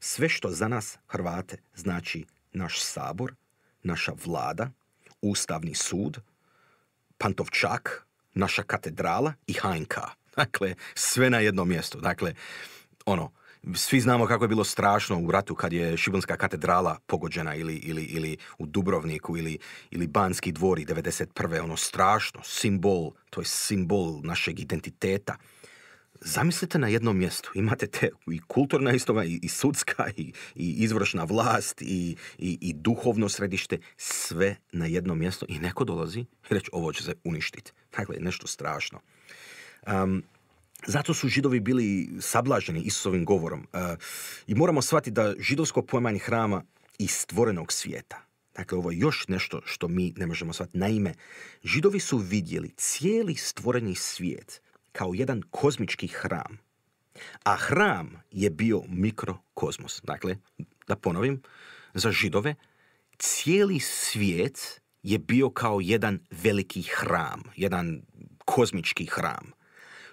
Sve što za nas Hrvate znači naš sabor, naša vlada, Ustavni sud, Pantovčak, naša katedrala i HNK. Dakle, sve na jednom mjestu. Dakle, ono, svi znamo kako je bilo strašno u ratu kad je Šibenska katedrala pogođena ili, ili, ili u Dubrovniku ili, ili Banski dvori 91. Ono strašno, simbol, to je simbol našeg identiteta. Zamislite na jednom mjestu, imate te i kulturna istova, i, i sudska, i, i izvršna vlast, i, i, duhovno središte, sve na jedno mjesto i neko dolazi i reći ovo će se uništiti. Dakle, nešto strašno. Um, zato su židovi bili sablaženi Isusovim govorom. E, I moramo shvatiti da židovsko pojmanje hrama i stvorenog svijeta. Dakle, ovo je još nešto što mi ne možemo shvatiti. Naime, židovi su vidjeli cijeli stvoreni svijet kao jedan kozmički hram. A hram je bio mikrokozmos. Dakle, da ponovim, za židove cijeli svijet je bio kao jedan veliki hram, jedan kozmički hram.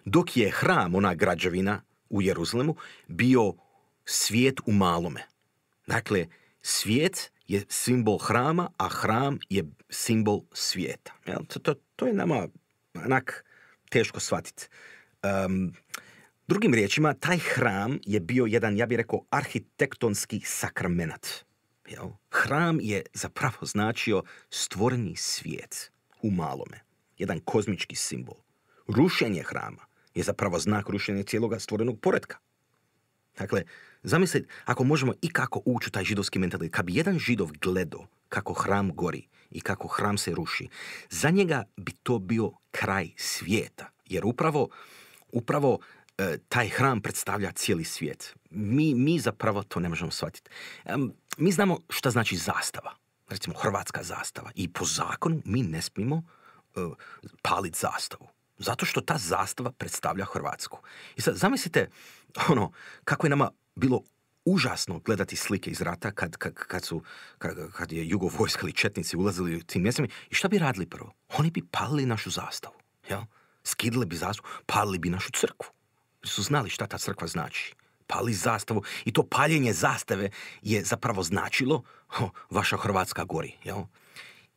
Dok je hram, ona građevina u Jeruzalemu, bio svijet u malome. Dakle, svijet je simbol hrama, a hram je simbol svijeta. To, to je nama onak teško shvatiti. Um, drugim riječima, taj hram je bio jedan, ja bih rekao, arhitektonski sakramenat. Hram je zapravo značio stvoreni svijet u malome. Jedan kozmički simbol. Rušenje hrama je zapravo znak rušenja cijeloga stvorenog poredka. Dakle, zamislite, ako možemo i kako ući u taj židovski mentalitet, kad bi jedan židov gledao kako hram gori i kako hram se ruši, za njega bi to bio kraj svijeta. Jer upravo, upravo e, taj hram predstavlja cijeli svijet. Mi, mi zapravo to ne možemo shvatiti. mi znamo šta znači zastava. Recimo, hrvatska zastava. I po zakonu mi ne smijemo e, paliti zastavu. Zato što ta zastava predstavlja Hrvatsku. I sad, zamislite ono, kako je nama bilo užasno gledati slike iz rata kad, kad, kad su, kad, kad je jugovojska ili četnici ulazili u tim mjestima. I šta bi radili prvo? Oni bi palili našu zastavu. Ja? Skidili bi zastavu, palili bi našu crkvu. Su znali šta ta crkva znači. Pali zastavu i to paljenje zastave je zapravo značilo ho, vaša Hrvatska gori. jel?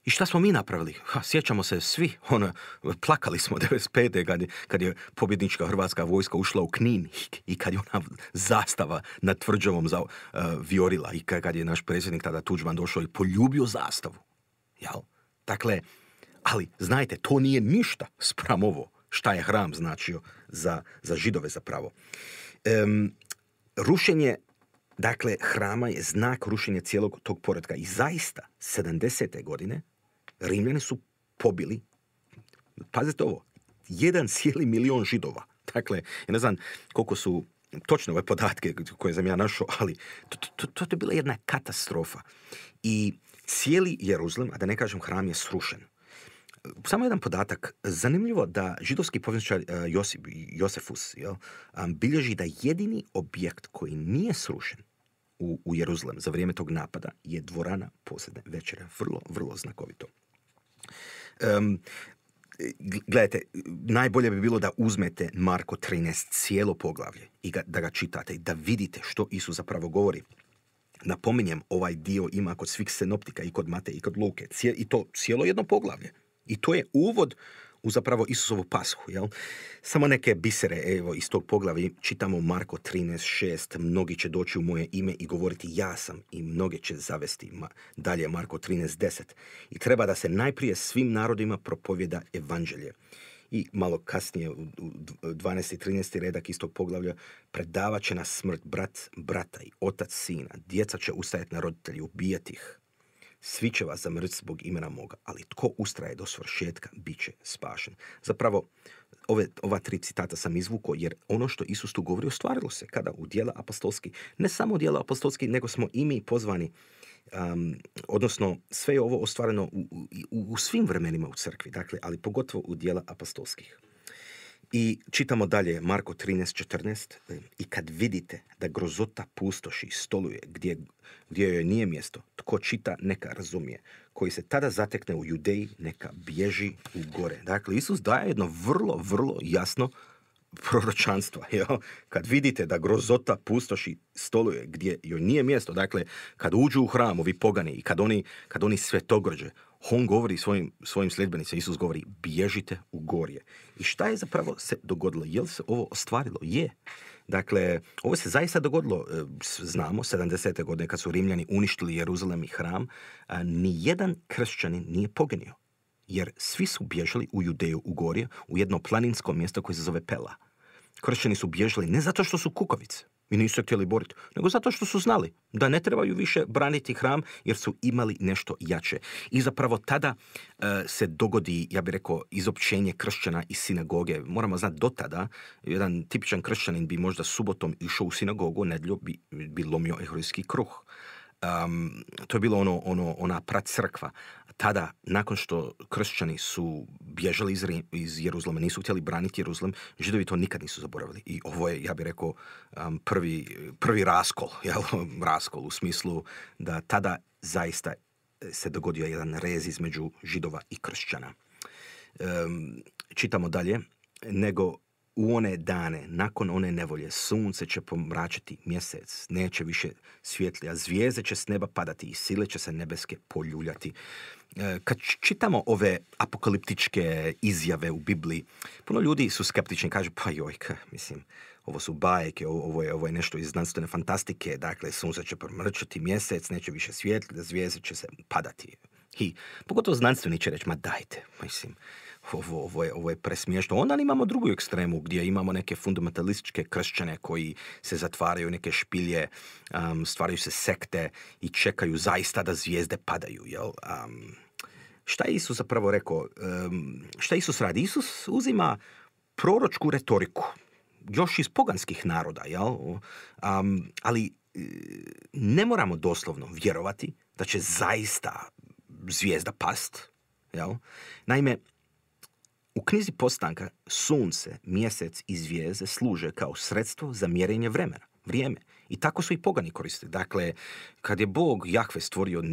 I šta smo mi napravili? Ha, sjećamo se svi, ono, plakali smo 95. [LAUGHS] kad, kad je pobjednička hrvatska vojska ušla u Knin i kad je ona zastava na tvrđavom za, e, i kad je naš predsjednik tada Tuđman došao i poljubio zastavu. Dakle, ali znajte, to nije ništa spram ovo šta je hram značio za, za židove zapravo. Um, rušenje Dakle, hrama je znak rušenja cijelog tog poredka i zaista 70. godine Rimljani su pobili, pazite ovo, jedan cijeli milion židova. Dakle, ja ne znam koliko su točno ove podatke koje sam ja našao, ali to, to, to, to je bila jedna katastrofa. I cijeli Jeruzalem, a da ne kažem hram je srušen. Samo jedan podatak. Zanimljivo da židovski povjesničar e, Josip, Josefus jel, bilježi da jedini objekt koji nije srušen u, u Jeruzalem za vrijeme tog napada je dvorana posljedne večera. Vrlo, vrlo znakovito. Um, gledajte, najbolje bi bilo da uzmete Marko 13 cijelo poglavlje i da ga čitate i da vidite što Isus zapravo govori. Napominjem, ovaj dio ima kod svih senoptika i kod Mate i kod Luke. I to cijelo jedno poglavlje. I to je uvod u zapravo Isusovu pashu. Jel? Samo neke bisere evo, iz tog poglavi čitamo Marko 13.6. Mnogi će doći u moje ime i govoriti ja sam i mnoge će zavesti. dalje Marko 13.10. I treba da se najprije svim narodima propovjeda evanđelje. I malo kasnije, u 12. i 13. redak istog poglavlja, predavat će na smrt brat brata i otac sina. Djeca će ustajati na roditelji, ubijati ih svi će vas zbog imena moga, ali tko ustraje do svršetka, bit će spašen. Zapravo, ove, ova tri citata sam izvuko, jer ono što Isus tu govori ostvarilo se kada u dijela apostolski, ne samo dijela apostolski, nego smo i mi pozvani odnosno sve je ovo ostvareno u, u, u svim vremenima u crkvi, dakle, ali pogotovo u dijela apostolskih. I čitamo dalje Marko 13.14 e, i kad vidite da grozota pustoši stoluje gdje, gdje joj nije mjesto, tko čita neka razumije, koji se tada zatekne u Judeji neka bježi u gore. Dakle, Isus daje jedno vrlo, vrlo jasno proročanstvo. [LAUGHS] Jo? Kad vidite da grozota pustoši stoluje gdje joj nije mjesto, dakle, kad uđu u hram ovi pogani i kad oni, kad oni sve to on govori svojim, svojim sljedbenicima, Isus govori, bježite u gorje. I šta je zapravo se dogodilo? Je li se ovo ostvarilo? Je. Dakle, ovo se zaista dogodilo, e, znamo, 70. godine kad su Rimljani uništili Jeruzalem i hram, nijedan kršćanin nije poginio. Jer svi su bježali u Judeju u gorje, u jedno planinsko mjesto koje se zove Pela. Kršćani su bježali ne zato što su kukovice, i nisu htjeli boriti, nego zato što su znali da ne trebaju više braniti hram jer su imali nešto jače. I zapravo tada e, se dogodi, ja bih rekao, izopćenje kršćana iz sinagoge. Moramo znati do tada, jedan tipičan kršćanin bi možda subotom išao u sinagogu, nedljo bi, bi lomio ehrojski kruh um, to je bilo ono, ono, ona pracrkva. Tada, nakon što kršćani su bježali iz, iz Jeruzlema, nisu htjeli braniti Jeruzlem, židovi to nikad nisu zaboravili. I ovo je, ja bih rekao, prvi, prvi raskol, [LAUGHS] jel? raskol u smislu da tada zaista se dogodio jedan rez između židova i kršćana. Um, čitamo dalje, nego u one dane, nakon one nevolje, sunce će pomračiti mjesec, neće više a zvijezde će s neba padati i sile će se nebeske poljuljati. E, kad čitamo ove apokaliptičke izjave u Bibliji, puno ljudi su skeptični, kažu pa jojka, mislim, ovo su bajke, ovo je, ovo je nešto iz znanstvene fantastike, dakle, sunce će pomrčati mjesec, neće više svjetlja, zvijezde će se padati. I pogotovo znanstveni će reći, ma dajte, mislim, ovo, ovo, je, ovo je presmiješno. Onda imamo drugu ekstremu gdje imamo neke fundamentalističke kršćane koji se zatvaraju neke špilje, stvaraju se sekte i čekaju zaista da zvijezde padaju. Jel? šta je Isus zapravo rekao? šta Isus radi? Isus uzima proročku retoriku, još iz poganskih naroda, jel? ali e, ne moramo doslovno vjerovati da će zaista zvijezda past. Jel? Naime, u knjizi Postanka sunce, mjesec i zvijezde služe kao sredstvo za mjerenje vremena, vrijeme. I tako su i pogani koristili. Dakle, kad je Bog Jahve stvorio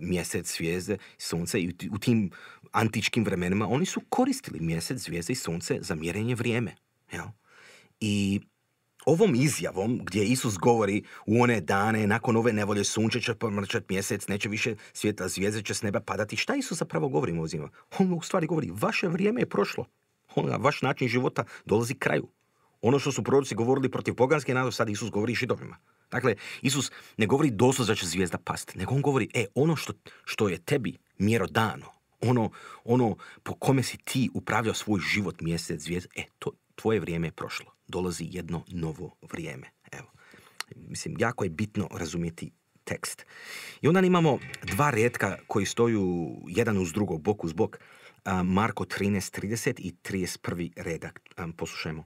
mjesec, zvijezde, sunce i u tim antičkim vremenima oni su koristili mjesec, zvijezde i sunce za mjerenje vrijeme. I Ovom izjavom gdje Isus govori u one dane, nakon ove nevolje sunče će pomrčati mjesec, neće više svijeta, zvijezde će s neba padati. Šta Isus zapravo govori mu On u stvari govori, vaše vrijeme je prošlo. on vaš način života dolazi kraju. Ono što su proroci govorili protiv poganske naroda, sad Isus govori židovima. Dakle, Isus ne govori doslovno da će zvijezda past, nego on govori, e, ono što, što je tebi mjerodano, ono, ono po kome si ti upravljao svoj život, mjesec, zvijezda, e, to, tvoje vrijeme je prošlo dolazi jedno novo vrijeme. Evo, mislim, jako je bitno razumjeti tekst. I onda imamo dva redka koji stoju jedan uz drugo, bok uz bok. Marko 13.30 i 31. redak. Poslušajmo.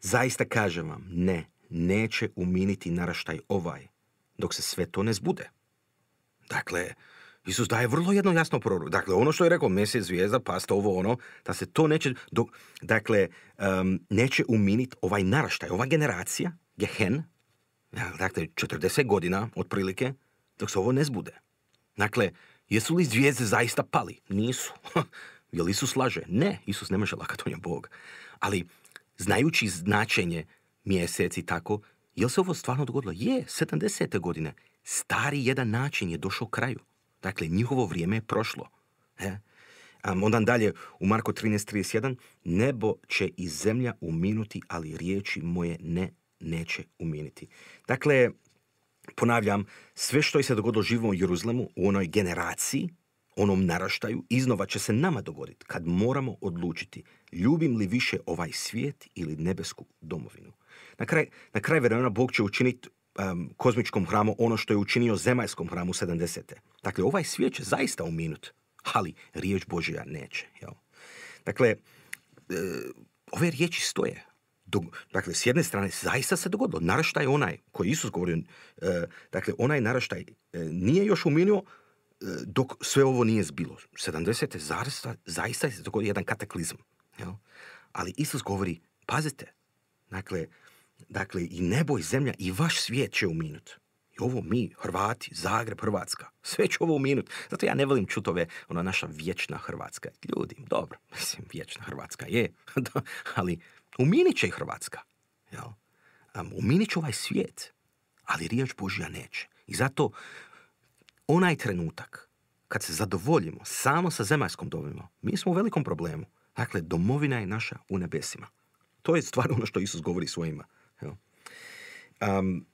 Zaista kažem vam, ne, neće uminiti naraštaj ovaj, dok se sve to ne zbude. Dakle, Isus daje vrlo jedno jasno prorok. Dakle, ono što je rekao mjesec, zvijezda, past, ovo, ono, da se to neće, do, dakle, neće uminiti ovaj naraštaj, ova generacija, Gehen, dakle, 40 godina, otprilike, dok se ovo ne zbude. Dakle, jesu li zvijezde zaista pali? Nisu. [LAUGHS] Jel Isus laže? Ne, Isus ne može lakat, on je Bog. Ali, znajući značenje mjeseci tako, jel se ovo stvarno dogodilo? Je, 70. godine. Stari jedan način je došao kraju. Dakle, njihovo vrijeme je prošlo. E? onda dalje u Marko 13.31 Nebo će i zemlja uminuti, ali riječi moje ne neće uminiti. Dakle, ponavljam, sve što je se dogodilo živom u Jeruzalemu, u onoj generaciji, onom naraštaju, iznova će se nama dogoditi kad moramo odlučiti ljubim li više ovaj svijet ili nebesku domovinu. Na kraj, na kraj vremena Bog će učiniti um, kozmičkom hramu ono što je učinio zemaljskom hramu 70. Dakle, ovaj svijet će zaista uminut, ali riječ Božja neće. Jel? Dakle, e, ove riječi stoje. dakle, s jedne strane, zaista se dogodilo. Naraštaj onaj, koji Isus govorio, e, dakle, onaj naraštaj e, nije još uminuo dok sve ovo nije zbilo. 70. zaista, zaista se dogodio jedan kataklizm. Ali Isus govori, pazite, dakle, Dakle, i nebo i zemlja i vaš svijet će uminut. I ovo mi, Hrvati, Zagreb, Hrvatska, sve će ovo uminut. Zato ja ne volim čut ona naša vječna Hrvatska. Ljudi, dobro, mislim, vječna Hrvatska je, [LAUGHS] ali uminit će i Hrvatska. Jel? uminit će ovaj svijet, ali riječ Božja neće. I zato onaj trenutak kad se zadovoljimo samo sa zemaljskom domovima, mi smo u velikom problemu. Dakle, domovina je naša u nebesima. To je stvar ono što Isus govori svojima. Um,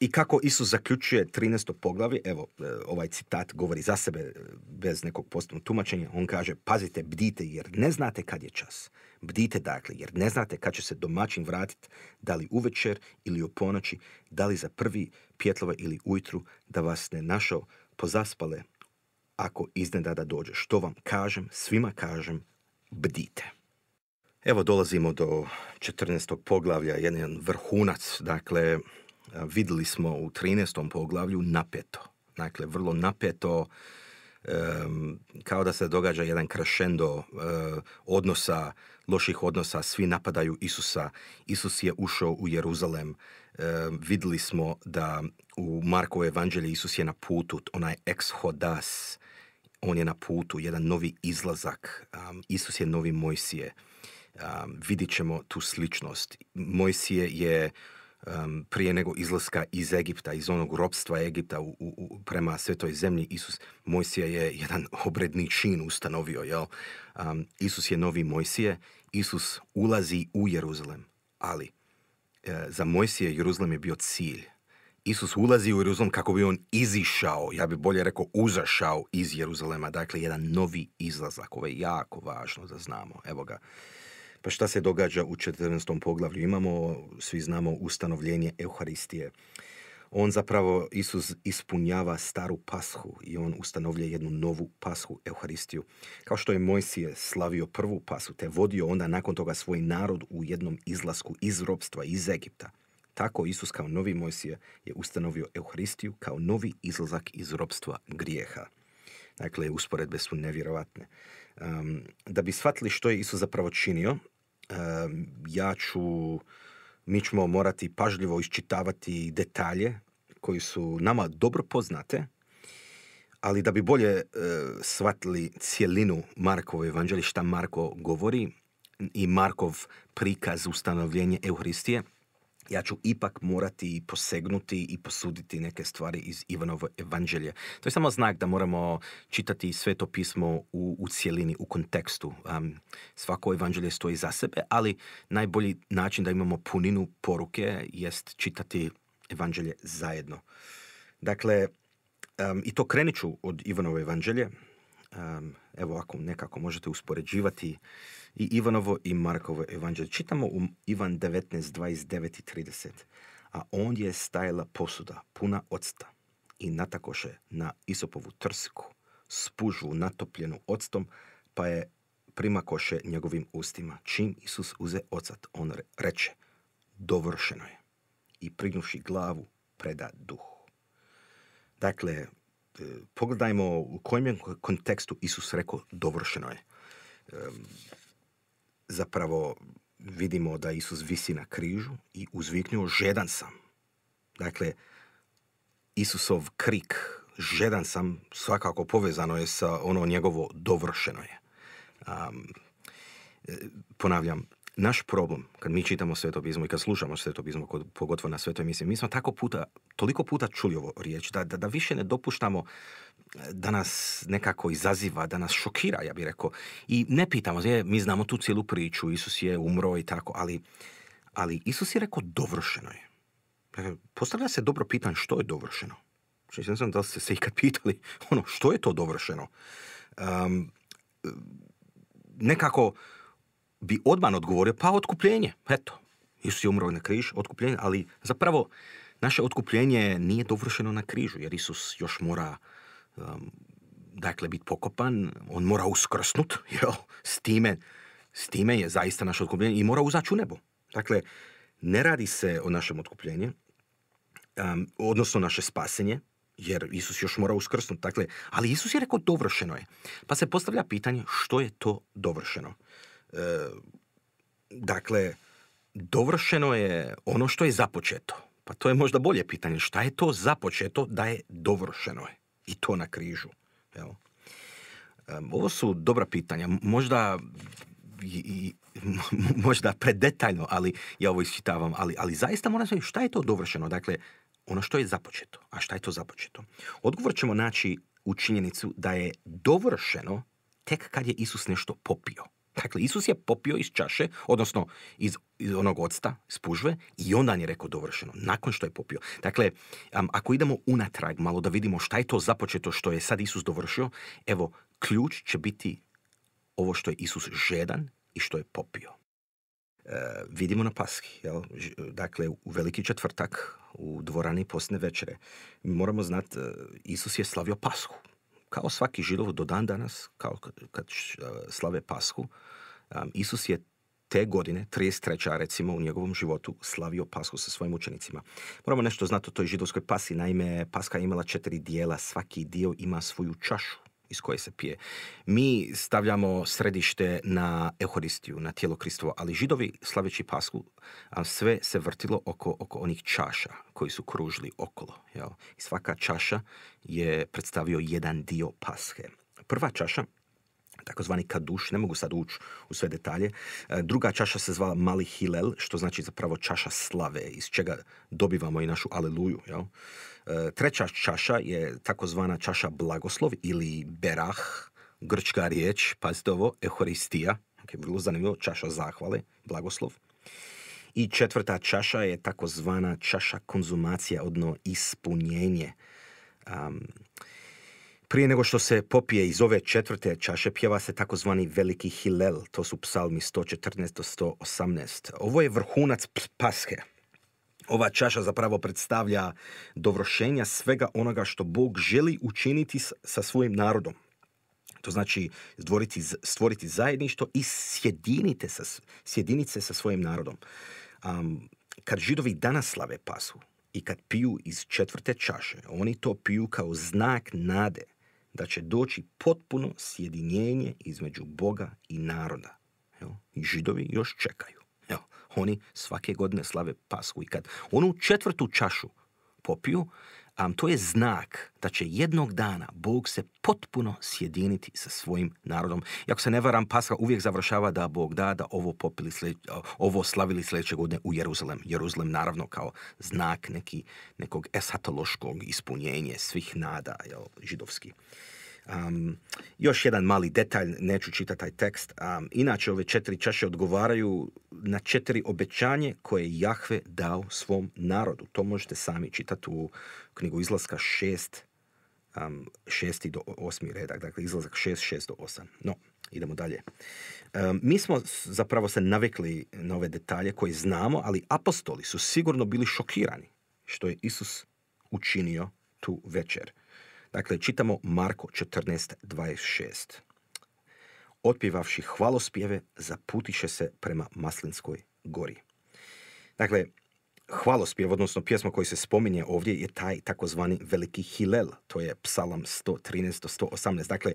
i kako Isus zaključuje 13. poglavlje, evo, e, ovaj citat govori za sebe e, bez nekog postavnog tumačenja, on kaže, pazite, bdite jer ne znate kad je čas. Bdite dakle, jer ne znate kad će se domaćin vratiti, da li uvečer ili u ponoći, da li za prvi pjetlova ili ujutru, da vas ne našao pozaspale ako iznenada dođe. Što vam kažem, svima kažem, bdite. Evo dolazimo do 14. poglavlja, jedan vrhunac. Dakle, e, vidjeli smo u 13. poglavlju napeto. Dakle, vrlo napeto, kao da se događa jedan krešendo e, odnosa, loših odnosa, svi napadaju Isusa. Isus je ušao u Jeruzalem. E, vidjeli smo da u Markovoj evanđelji Isus je na putu, onaj hodas, on je na putu, jedan novi izlazak. Isus je novi Mojsije um, vidit ćemo tu sličnost. Mojsije je um, prije nego izlaska iz Egipta, iz onog ropstva Egipta u, u, prema svetoj zemlji, Isus Mojsije je jedan obredni čin ustanovio. Jel? Isus je novi Mojsije, Isus ulazi u Jeruzalem, ali e, za Mojsije Jeruzalem je bio cilj. Isus ulazi u Jeruzalem kako bi on izišao, ja bi bolje rekao uzašao iz Jeruzalema. Dakle, jedan novi izlazak. Ovo je jako važno da znamo. Evo ga. Pa šta se događa u 14. poglavlju? Imamo, svi znamo, ustanovljenje Euharistije. On zapravo, Isus ispunjava staru pashu i on ustanovlja jednu novu pashu, Euharistiju. Kao što je Mojsije slavio prvu pasu, te vodio onda nakon toga svoj narod u jednom izlasku iz robstva, iz Egipta. Tako Isus kao novi Mojsije je ustanovio Euharistiju kao novi izlazak iz robstva grijeha. Dakle, usporedbe su nevjerovatne. Um, da bi shvatili što je Isus zapravo činio, ja ću, mi ćemo morati pažljivo iščitavati detalje koji su nama dobro poznate, ali da bi bolje e, shvatili cjelinu Markove evanđelja, šta Marko govori i Markov prikaz ustanovljenje Euhristije, ja ću ipak morati posegnuti i posuditi neke stvari iz Ivanovo evanđelje. To je samo znak da moramo čitati sve to pismo u, u cijelini, u kontekstu. svako evanđelje stoji za sebe, ali najbolji način da imamo puninu poruke jest čitati evanđelje zajedno. Dakle, i to krenit ću od Ivanovo evanđelje. evo, ako nekako možete uspoređivati i Ivanovo i Markovo evanđelje. Čitamo u Ivan 19, 29 30. A on je stajala posuda puna octa i natakoše na Isopovu trsku, spužu natopljenu octom, pa je primakoše njegovim ustima. Čim Isus uze ocat, on reče, dovršeno je. I prignuši glavu, preda duhu. Dakle, e, pogledajmo u kojem je kontekstu Isus rekao dovršeno je zapravo vidimo da Isus visi na križu i uzviknuo žedan sam. Dakle, Isusov krik žedan sam svakako povezano je sa ono njegovo dovršeno je. Um, ponavljam, naš problem, kad mi čitamo sveto i kad slušamo sveto pismo, pogotovo na svetoj misiji, mi smo tako puta, toliko puta čuli ovo riječ, da, da, više ne dopuštamo eh, da nas nekako izaziva, da nas šokira, ja bih rekao. I ne pitamo, je, e, mi znamo tu cijelu priču, Isus je umro i tako, ali, ali Isus je rekao dovršeno je. Dakle, postavlja se dobro pitanje što je dovršeno. Znači, ne znam da li ste se ikad pitali, ono, što je to dovršeno? Um, nekako, bi odman odgovorio, pa otkupljenje, eto. Isus je umro na križ, otkupljenje, ali zapravo naše otkupljenje nije dovršeno na križu, jer Isus još mora um, dakle, biti pokopan, on mora uskrsnut, [LAUGHS] jel? S time, s time je zaista naše otkupljenje i mora uzaći u nebo. Dakle, ne radi se o našem otkupljenju, um, odnosno naše spasenje, jer Isus još mora uskrsnut, Dakle, ali Isus je rekao dovršeno je. Pa se postavlja pitanje što je to dovršeno. E, dakle, dovršeno je ono što je započeto. Pa to je možda bolje pitanje. Šta je to započeto da je dovršeno je? I to na križu. evo e, Ovo su dobra pitanja. Možda i, [LAUGHS] možda predetaljno, ali ja ovo isčitavam, ali, ali zaista moram reći šta je to dovršeno, dakle, ono što je započeto, a šta je to započeto. Odgovor ćemo naći u činjenicu da je dovršeno tek kad je Isus nešto popio. Dakle, Isus je popio iz čaše, odnosno iz, onog octa, spužve, i onda je rekao dovršeno, nakon što je popio. Dakle, ako idemo unatrag malo da vidimo šta je to započeto što je sad Isus dovršio, evo, ključ će biti ovo što je Isus žedan i što je popio. E, vidimo na paski, jel? dakle u veliki četvrtak u dvorani posne večere. Moramo znati, e, Isus je slavio pashu kao svaki židov do dan danas, kao kad e, slave Pasku, Isus je te godine, 33. recimo, u njegovom životu slavio Pasku sa svojim učenicima. Moramo nešto znati o toj židovskoj pasi. Naime, Paska je imala četiri dijela, svaki dio ima svoju čašu iz koje se pije. Mi stavljamo središte na Eohoristiju, na tijelo Kristovo, ali židovi slaveći pasku, sve se vrtilo oko, oko onih čaša koji su kružili okolo. Jel? I svaka čaša je predstavio jedan dio pashe. Prva čaša takozvani kaduš, ne mogu sad ući u sve detalje. E, druga čaša se zvala Mali Hilel, što znači zapravo čaša slave, iz čega dobivamo i našu aleluju. Jel? E, treća čaša je takozvana čaša blagoslov ili berah, grčka riječ, pazite ovo, ehoristija, je vrlo zanimljivo, čaša zahvale, blagoslov. I četvrta čaša je takozvana čaša konzumacija, odno ispunjenje. Um, prije nego što se popije iz ove četvrte čaše pjeva se takozvani veliki hilel, to su psalmi 114 do 118. Ovo je vrhunac paske. Ova čaša zapravo predstavlja dovršenja svega onoga što Bog želi učiniti sa svojim narodom. To znači stvoriti, stvoriti zajedništvo i sjedinite sa, se sa svojim narodom. kad židovi danas slave pasu i kad piju iz četvrte čaše, oni to piju kao znak nade – da će doći potpuno sjedinjenje između Boga i naroda. I židovi još čekaju. Evo, oni svake godine slave pasku i kad onu četvrtu čašu popiju, Um, to je znak da će jednog dana Bog se potpuno sjediniti sa svojim narodom. ako se ne varam, paska uvijek završava da Bog da, da ovo, ovo slavili sljedeće godine u Jeruzalem. Jeruzalem naravno kao znak neki, nekog esatološkog ispunjenja svih nada jel, židovski. Um, još jedan mali detalj, neću čitati taj tekst. Um, inače, ove četiri čaše odgovaraju na četiri obećanje koje je Jahve dao svom narodu. To možete sami čitati u knjigu izlaska 6. um, šesti do 8. redak. Dakle, izlazak šest, šest do 8. No, idemo dalje. mi smo zapravo se navikli na ove detalje koje znamo, ali apostoli su sigurno bili šokirani što je Isus učinio tu večer. Dakle, čitamo Marko 14.26. Otpjevavši hvalospjeve, zaputiše se prema Maslinskoj gori. Dakle, hvalospjev, odnosno pjesma koji se spominje ovdje, je taj takozvani veliki Hilel. To je psalam 113 118. Dakle,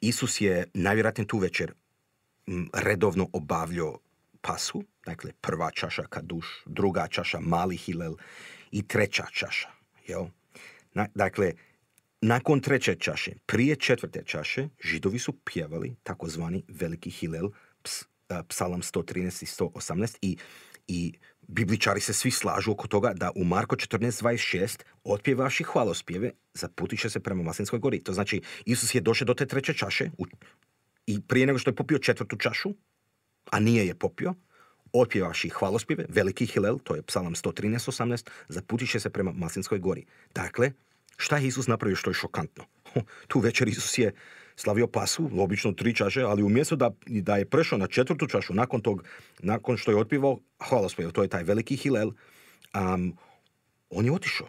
Isus je najvjerojatnije tu večer redovno obavljao pasu, dakle prva čaša duš, druga čaša mali hilel i treća čaša. Jel? dakle, nakon treće čaše, prije četvrte čaše, židovi su pjevali takozvani veliki hilel, ps, e, psalam 113 i 118 i, i bibličari se svi slažu oko toga da u Marko 14.26 otpjevaši hvalospjeve zaputiše se prema Maslinskoj gori. To znači Isus je došao do te treće čaše i prije nego što je popio četvrtu čašu, a nije je popio, otpjevaši hvalospjeve, veliki hilel, to je psalam 113.18, zaputiše se prema Maslinskoj gori. Dakle, Šta je Isus napravio što je šokantno? Tu večer Isus je slavio pasu, obično tri čaše, ali umjesto da, da je prešao na četvrtu čašu nakon tog, nakon što je otpivao je. to je taj veliki Hilel, um, on je otišao.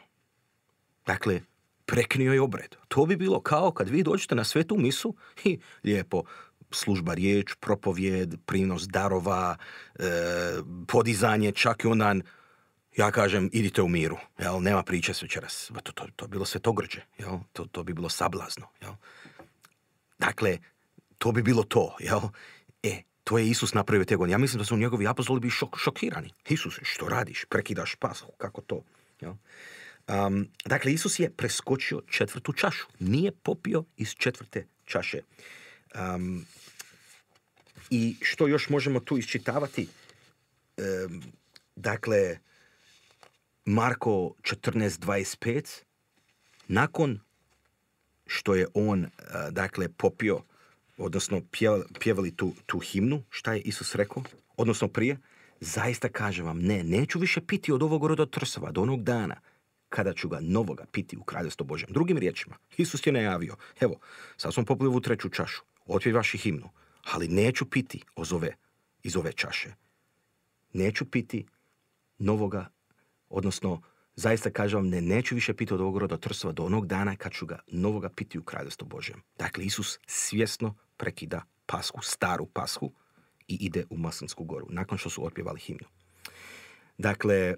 Dakle, preknio je obred. To bi bilo kao kad vi dođete na svetu misu i lijepo služba riječ, propovjed, prinos darova, e, podizanje, čak i onan ja kažem idite u miru, jel, nema priče svečeras. To, to, bilo sve to grđe, to, to bi bilo sablazno. Jel. Dakle, to bi bilo to, jel? E, to je Isus napravio tegon. Ja mislim da su njegovi apostoli bi šok, šokirani. Isus, što radiš? Prekidaš pas. kako to? Jel? Um, dakle, Isus je preskočio četvrtu čašu. Nije popio iz četvrte čaše. Um, I što još možemo tu iščitavati? Um, dakle, Marko 14.25, nakon što je on, e, dakle, popio, odnosno pjevali tu, tu himnu, šta je Isus rekao, odnosno prije, zaista kažem vam, ne, neću više piti od ovog roda trsova, do onog dana, kada ću ga novoga piti u kraljestvo Božem. Drugim riječima, Isus je najavio, evo, sad sam popio u treću čašu, otvijed vaši himnu, ali neću piti ozove, iz ove čaše. Neću piti novoga odnosno zaista kažem vam, ne, neću više piti od ovog roda trsova do onog dana kad ću ga novoga piti u kraljevstvu Božjem. Dakle, Isus svjesno prekida pasku, staru pasku i ide u Masansku goru, nakon što su otpjevali himnu. Dakle, e,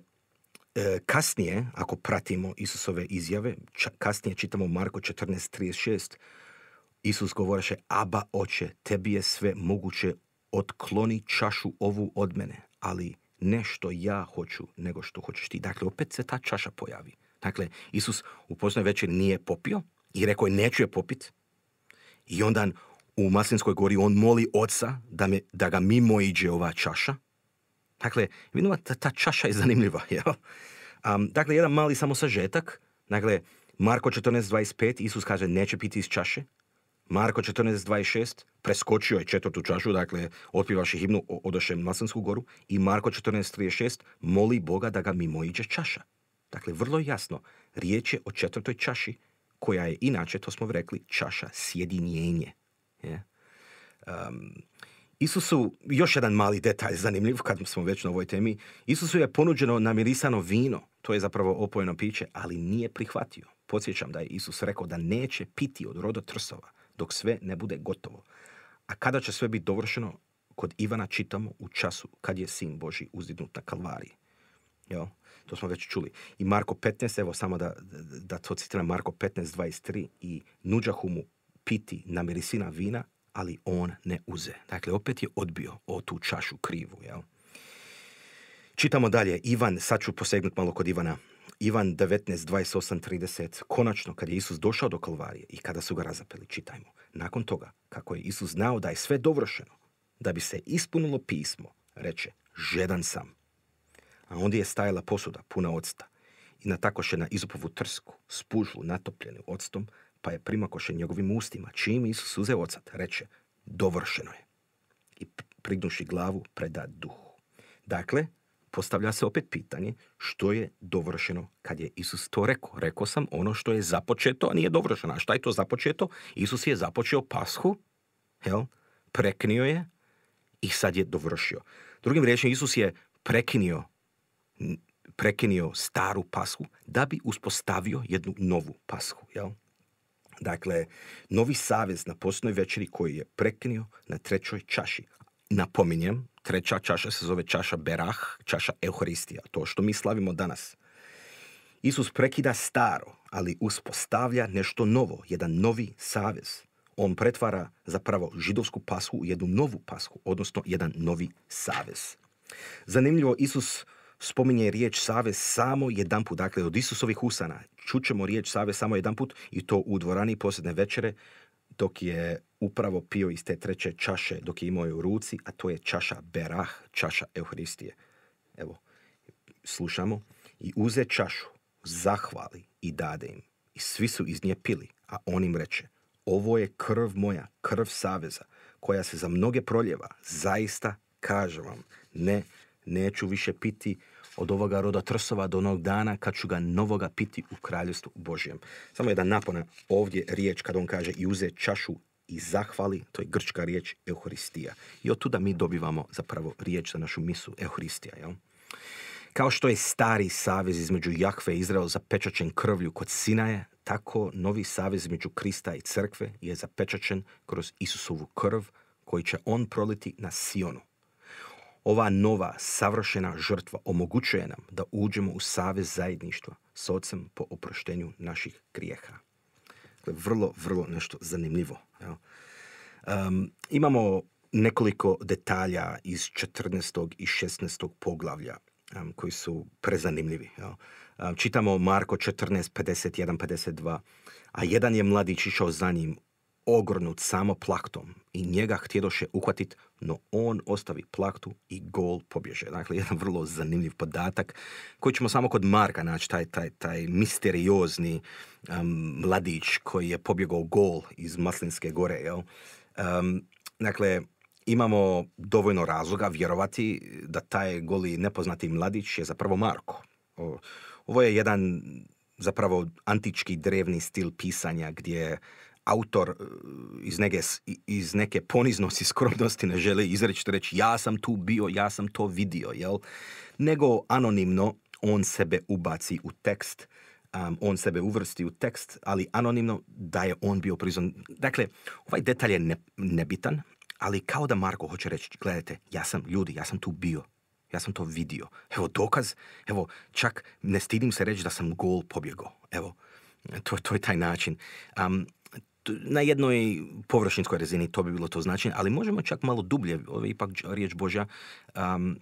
kasnije, ako pratimo Isusove izjave, kasnije čitamo Marko 14.36, Isus govoreše, Aba oče, tebi je sve moguće, otkloni čašu ovu od mene, ali ne što ja hoću, nego što hoćeš ti. Dakle, opet se ta čaša pojavi. Dakle, Isus u posljednoj večeri nije popio i rekao je neću je popit. I onda u Maslinskoj gori on moli oca da, me, da ga mimo iđe ova čaša. Dakle, vidimo ta, čaša je zanimljiva. [LAUGHS] Jel? Um, dakle, jedan mali samo sažetak. Dakle, Marko 14.25, Isus kaže neće piti iz čaše, Marko 14.26 preskočio je četvrtu čašu, dakle otpivaš himnu odoše Masonsku goru i Marko 14.36 moli Boga da ga mimoiđe čaša. Dakle, vrlo jasno, riječ je o četvrtoj čaši koja je inače, to smo rekli, čaša sjedinjenje. Je? Um, Isusu, još jedan mali detalj zanimljiv kad smo već na ovoj temi, Isusu je ponuđeno namirisano vino, to je zapravo opojeno piće, ali nije prihvatio. Podsjećam da je Isus rekao da neće piti od trsova dok sve ne bude gotovo. A kada će sve biti dovršeno, kod Ivana čitamo u času kad je sin Boži uzdignut na Kalvariji. To smo već čuli. I Marko 15, evo samo da, da to citiram, Marko 15, 23 i nuđahu mu piti na mirisina vina, ali on ne uze. Dakle, opet je odbio o tu čašu krivu. Čitamo dalje. Ivan, sad ću posegnut malo kod Ivana Ivan 19.28.30, konačno kad je Isus došao do Kalvarije i kada su ga razapeli, čitajmo. Nakon toga, kako je Isus znao da je sve dovršeno, da bi se ispunilo pismo, reče, žedan sam. A onda je stajala posuda puna octa i natakoše na izopovu trsku, spužlu natopljenu octom, pa je primakoše njegovim ustima, čim Isus uze ocat, reče, dovršeno je. I prignuši glavu, preda duhu. Dakle, postavlja se opet pitanje što je dovršeno kad je Isus to rekao. Rekao sam ono što je započeto, a nije dovršeno. A šta je to započeto? Isus je započeo pashu, jel? preknio je i sad je dovršio. Drugim riječima, Isus je prekinio, prekinio staru pashu da bi uspostavio jednu novu pashu. Jel? Dakle, novi savez na posnoj večeri koji je prekinio na trećoj čaši. Napominjem, treća čaša se zove čaša Berah, čaša Euharistija, to što mi slavimo danas. Isus prekida staro, ali uspostavlja nešto novo, jedan novi savez. On pretvara zapravo židovsku pasku u jednu novu pasku, odnosno jedan novi savez. Zanimljivo, Isus spominje riječ savez samo jedan put. Dakle, od Isusovih usana čućemo riječ savez samo jedan put i to u dvorani posljedne večere dok je upravo pio iz te treće čaše dok je imao je u ruci, a to je čaša berah, čaša Euhristije. Evo, slušamo. I uze čašu, zahvali i dade im. I svi su iz nje pili, a on im reče, ovo je krv moja, krv saveza, koja se za mnoge proljeva, zaista, kažem vam, ne, neću više piti od ovoga roda trsova do onog dana kad ću ga novoga piti u kraljestvu Božijem. Samo jedan napona ovdje riječ kad on kaže i uze čašu i zahvali, to je grčka riječ Euhristija. I od tuda mi dobivamo zapravo riječ za našu misu Euhoristija. Jel? Kao što je stari savez između Jahve i Izrael zapečačen krvlju kod Sinaje, tako novi savez između Krista i crkve je zapečačen kroz Isusovu krv koji će on proliti na Sionu. Ova nova, savršena žrtva omogućuje nam da uđemo u savez zajedništva s ocem po oproštenju naših grijeha. Dakle, vrlo, vrlo nešto zanimljivo. imamo nekoliko detalja iz 14. i 16. poglavlja koji su prezanimljivi. Ja. čitamo Marko 14, 51, 52. A jedan je mladić išao za njim ogrnut samo plaktom i njega htjedoše uhvatit, no on ostavi plaktu i gol pobježe. Dakle, jedan vrlo zanimljiv podatak koji ćemo samo kod Marka naći, taj, taj, taj misteriozni um, mladić koji je pobjegao gol iz Maslinske gore. Jel? Um, dakle, imamo dovoljno razloga vjerovati da taj goli nepoznati mladić je zapravo Marko. Ovo je jedan zapravo antički drevni stil pisanja gdje autor e, iz neke, iz neke poniznosti, [LAUGHS] skromnosti ne želi izreći, reći ja sam tu bio, ja sam to vidio, jel? Nego anonimno on sebe ubaci u tekst, on sebe uvrsti u tekst, ali anonimno da je on bio prizon. Dakle, ovaj detalj je ne, nebitan, ali kao da Marko hoće reći, gledajte, ja sam ljudi, ja sam tu bio, ja sam to vidio. Evo dokaz, evo čak ne stidim se reći da sam gol pobjegao. Evo, to, je taj način. Um, na jednoj površinskoj razini to bi bilo to značenje, ali možemo čak malo dublje, ovo ipak riječ Božja, um,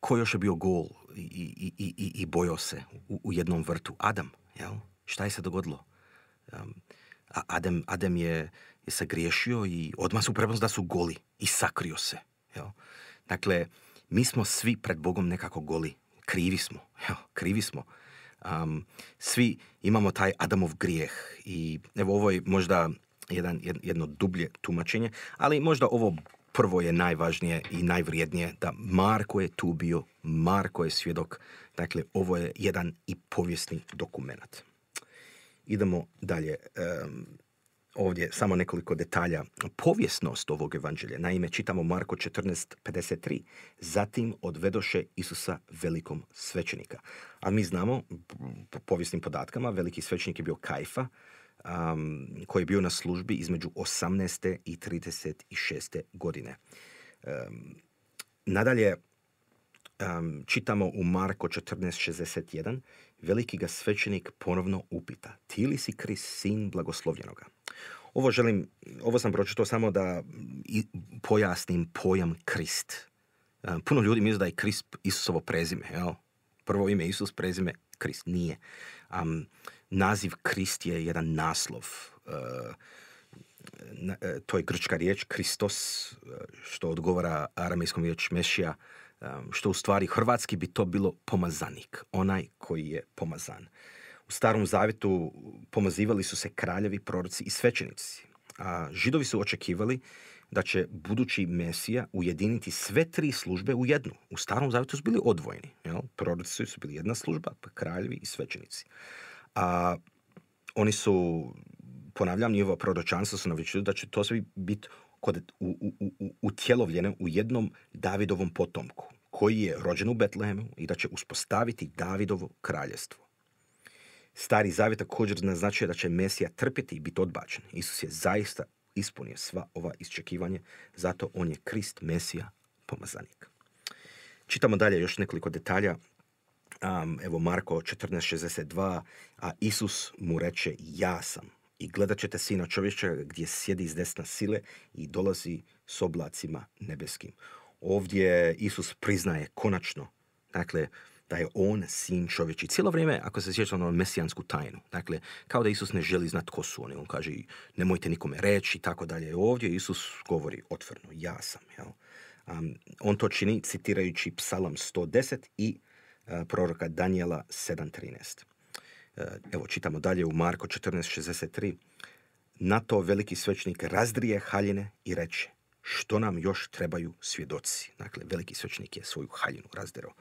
ko još je bio gol i, i, i, i bojao se u, jednom vrtu? Adam, jel? Šta je se dogodilo? Um, a Adam, Adam je, je se griješio i odmah su da su goli i sakrio se. Jel? Dakle, mi smo svi pred Bogom nekako goli. Krivi smo. Jel? Krivi smo um, svi imamo taj Adamov grijeh i evo ovo je možda jedan, jedno dublje tumačenje, ali možda ovo prvo je najvažnije i najvrijednije da Marko je tu bio, Marko je svjedok, dakle ovo je jedan i povijesni dokument. Idemo dalje ovdje samo nekoliko detalja. Povijesnost ovog evanđelja, naime, čitamo Marko 14.53. Zatim odvedoše Isusa velikom svećenika. A mi znamo, po povijesnim podatkama, veliki svećenik je bio Kajfa, um, koji je bio na službi između 18. i 36. godine. nadalje, čitamo u Marko 14.61 veliki ga svećenik ponovno upita. Ti li si Krist, sin blagoslovljenoga? Ovo želim, ovo sam pročito samo da pojasnim pojam Krist. E, puno ljudi misli da je Krist Isusovo prezime, jel? Prvo ime Isus, prezime Krist. Nije. Um, naziv Krist je jedan naslov. E, e, to je grčka riječ Kristos, što odgovara aramejskom riječ Mešija, što u stvari hrvatski bi to bilo pomazanik, onaj koji je pomazan. U starom zavjetu pomazivali su se kraljevi, proroci i svećenici. A židovi su očekivali da će budući Mesija ujediniti sve tri službe u jednu. U starom zavjetu su bili odvojeni. Jel? Proroci su bili jedna služba, pa kraljevi i svećenici. A, oni su, ponavljam, njihova proročanstva su navičili da će to sve biti kod, u, u, u jednom Davidovom potomku koji je rođen u Betlehemu i da će uspostaviti Davidovo kraljestvo. Stari zavjet također naznačuje da će Mesija trpiti i biti odbačen. Isus je zaista ispunio sva ova isčekivanje, zato on je Krist, Mesija, pomazanik. Čitamo dalje još nekoliko detalja. evo Marko 14.62, a Isus mu reče ja sam i gledat ćete sina čovječa gdje sjedi iz desna sile i dolazi s oblacima nebeskim. Ovdje Isus priznaje konačno, dakle, da je on sin čovječi. Cijelo vrijeme, ako se sjeća na ono, mesijansku tajnu, dakle, kao da Isus ne želi znati ko su oni. On kaže, nemojte nikome reći i tako dalje. Ovdje Isus govori otvrno, ja sam. Jel? on to čini citirajući psalam 110 i e, proroka Danijela 7.13. Eh, evo, čitamo dalje u Marko 14.63. Na to veliki svečnik razdrije haljine i reče što nam još trebaju svjedoci. Dakle, veliki svećnik je svoju haljinu razdirao.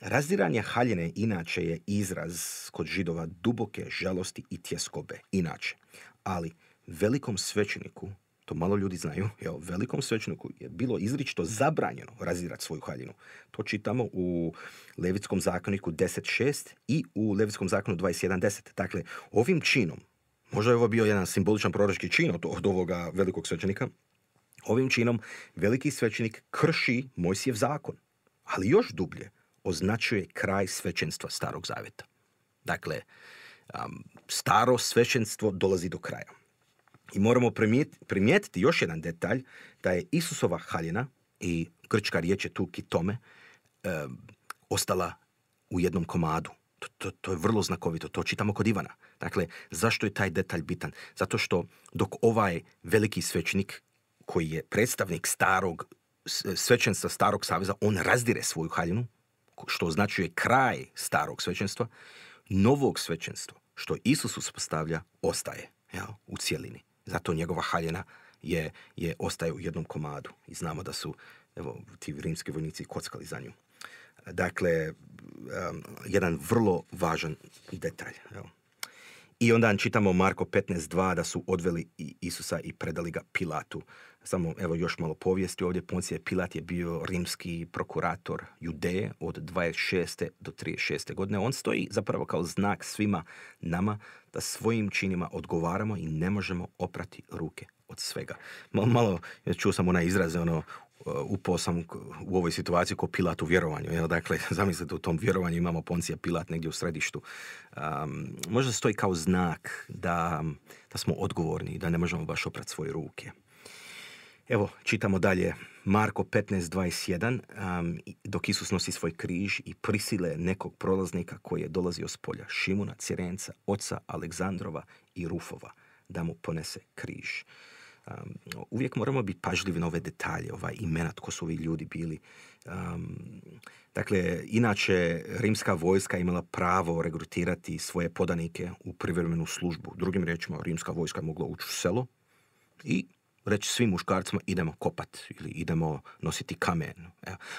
razdiranje haljine inače je izraz kod židova duboke žalosti i tjeskobe. Inače, ali velikom svećeniku to malo ljudi znaju, evo velikom svećniku je bilo izričito zabranjeno razirati svoju haljinu. To čitamo u Levitskom zakoniku 10.6 i u Levitskom zakonu 21.10. Dakle, ovim činom, možda je ovo bio jedan simboličan proročki čin od, od ovoga velikog svećenika, ovim činom veliki svećenik krši Mojsijev zakon, ali još dublje označuje kraj svećenstva Starog zaveta. Dakle, staro svećenstvo dolazi do kraja. I moramo primijetiti još jedan detalj, da je Isusova haljina i grčka riječ je tu kitome, ostala u jednom komadu. To, je vrlo znakovito, to čitamo kod Ivana. Dakle, zašto je taj detalj bitan? Zato što dok ovaj veliki svećenik koji je predstavnik starog svećenstva starog saveza, on razdire svoju haljinu, što označuje kraj starog svećenstva, novog svećenstva, što Isus uspostavlja, ostaje u cijelini. Zato njegova haljena je, je ostaje u jednom komadu. I znamo da su evo, ti rimski vojnici kockali za nju. Dakle, jedan vrlo važan detalj. Evo. I onda čitamo Marko 15.2 da su odveli Isusa i predali ga Pilatu. Samo evo još malo povijesti ovdje. Poncije Pilat je bio rimski prokurator Judeje od 26. do 36. godine. On stoji zapravo kao znak svima nama da svojim činima odgovaramo i ne možemo oprati ruke od svega. Malo, malo čuo sam onaj izraz, ono, uh, upao sam u ovoj situaciji ko Pilat u vjerovanju. Jel? Dakle, [LAUGHS] zamislite, u tom vjerovanju imamo Poncija Pilat negdje u središtu. Um, možda stoji kao znak da, da smo odgovorni i da ne možemo baš oprati svoje ruke. Evo, čitamo dalje. Marko 15.21, dok Isus nosi svoj križ i prisile nekog prolaznika koji je dolazio s polja Šimuna, Cirenca, oca Aleksandrova i Rufova, da mu ponese križ. uvijek moramo biti pažljivi na ove detalje, ova imena, tko su ovi ljudi bili. dakle, inače, rimska vojska imala pravo regrutirati svoje podanike u privremenu službu. Drugim riječima, rimska vojska mogla ući u selo i reći svim muškarcima idemo kopat ili idemo nositi kamen.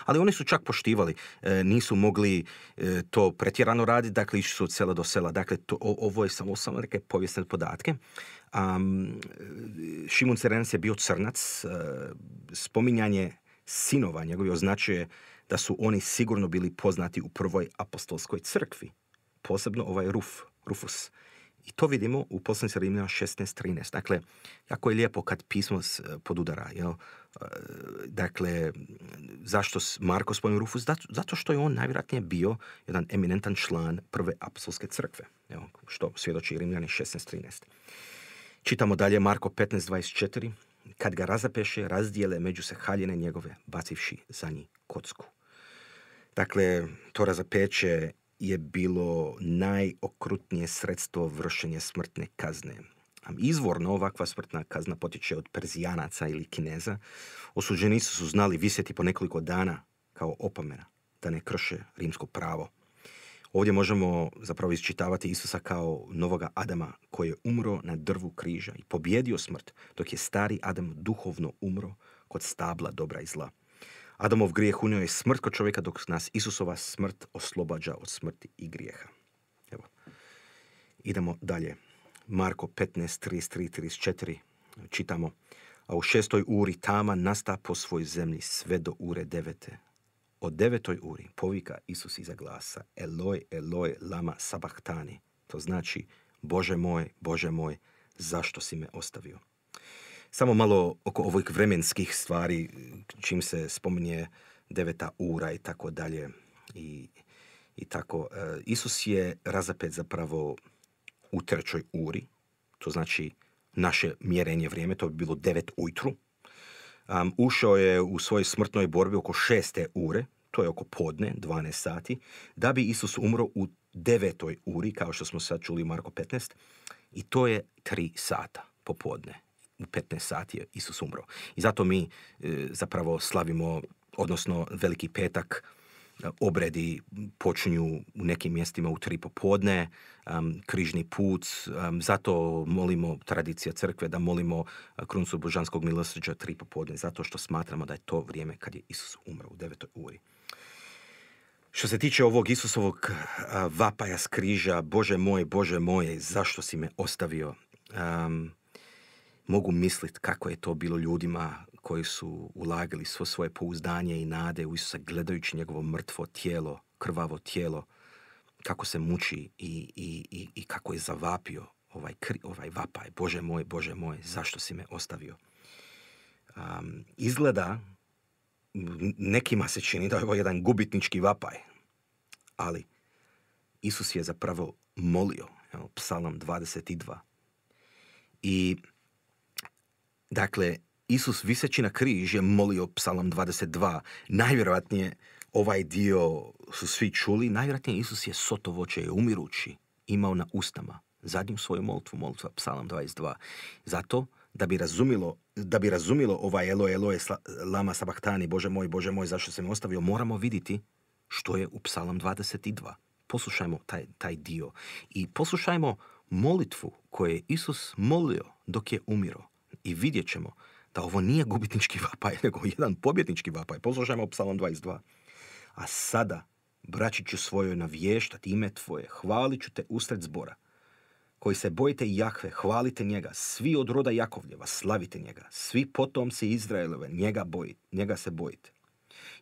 Ali oni su čak poštivali, e, nisu mogli e, to pretjerano raditi, dakle išli su od sela do sela. Dakle, to, ovo je samo samo neke povijesne podatke. Um, Šimun je bio crnac, e, spominjanje sinova njegovi označuje da su oni sigurno bili poznati u prvoj apostolskoj crkvi, posebno ovaj Ruf, Rufus. I to vidimo u poslanici Rimljana 16.13. Dakle, jako je lijepo kad pismo eh, podudara. Jel? Eh, dakle, zašto Marko spomenu Rufus? Zato što je on najvjerojatnije bio jedan eminentan član prve apsolske crkve. Jel? Što svjedoči Rimljani 16.13. Čitamo dalje Marko 15.24. Kad ga razapeše, razdijele među se haljene njegove, bacivši za njih kocku. Dakle, to razapeće je bilo najokrutnije sredstvo vršenje smrtne kazne. Izvorno ovakva smrtna kazna potiče od Perzijanaca ili Kineza. Osuđenici su znali visjeti po nekoliko dana kao opomena da ne krše rimsko pravo. Ovdje možemo zapravo isčitavati Isusa kao novoga Adama koji je umro na drvu križa i pobjedio smrt dok je stari Adam duhovno umro kod stabla dobra i zla. Adamov grijeh unio je smrt kod čovjeka, dok nas Isusova smrt oslobađa od smrti i grijeha. Evo. Idemo dalje. Marko 15, 33, 34. Čitamo. A u šestoj uri tama nasta po svoj zemlji sve do ure devete. O devetoj uri povika Isus iza glasa Eloj, Eloj, lama sabahtani. To znači, Bože moj, Bože moj, zašto si me ostavio? Samo malo oko ovih vremenskih stvari, čim se spominje deveta ura i tako dalje. I, i tako. E, Isus je razapet zapravo u trećoj uri, to znači naše mjerenje vrijeme, to bi bilo devet ujutru. Um, ušao je u svojoj smrtnoj borbi oko šeste ure, to je oko podne, 12 sati, da bi Isus umro u devetoj uri, kao što smo sad čuli Marko 15, i to je tri sata popodne u 15 sati je Isus umro. I zato mi e, zapravo slavimo, odnosno veliki petak, e, obredi počinju u nekim mjestima u tri popodne, e, križni put, zato molimo tradicija crkve da molimo kruncu božanskog milosrđa tri popodne, zato što smatramo da je to vrijeme kad je Isus umro u devetoj uri. Što se tiče ovog Isusovog vapaja s križa, Bože moj, Bože moje, zašto si me ostavio? mogu misliti kako je to bilo ljudima koji su ulagali svo svoje pouzdanje i nade u Isusa gledajući njegovo mrtvo tijelo, krvavo tijelo, kako se muči i, i, i, i kako je zavapio ovaj, ovaj vapaj. Bože moj, Bože moj, zašto si me ostavio? Um, izgleda, nekima se čini da je ovo jedan gubitnički vapaj, ali Isus je zapravo molio, evo, psalam 22. I Dakle, Isus viseći na križ je molio psalam 22. Najvjerojatnije ovaj dio su svi čuli. Najvjerojatnije Isus je sotovoće je umirući imao na ustama zadnju svoju molitvu, molitva psalam 22. Zato da bi razumilo, da bi razumilo ovaj Elo, Elo, Lama sabachtani, Bože moj, Bože moj, zašto se mi ostavio, moramo vidjeti što je u psalam 22. Poslušajmo taj, taj dio i poslušajmo molitvu koju je Isus molio dok je umiro i vidjet ćemo da ovo nije gubitnički [LAUGHS] vapaj, nego jedan pobjednički vapaj. Poslušajmo psalom 22. A sada, braći ću svojoj navještati ime tvoje, hvalit ću te usred zbora. Koji se bojite Jahve, hvalite njega, svi od roda Jakovljeva, slavite njega, svi potomci Izraelove, njega, boji, njega se bojite.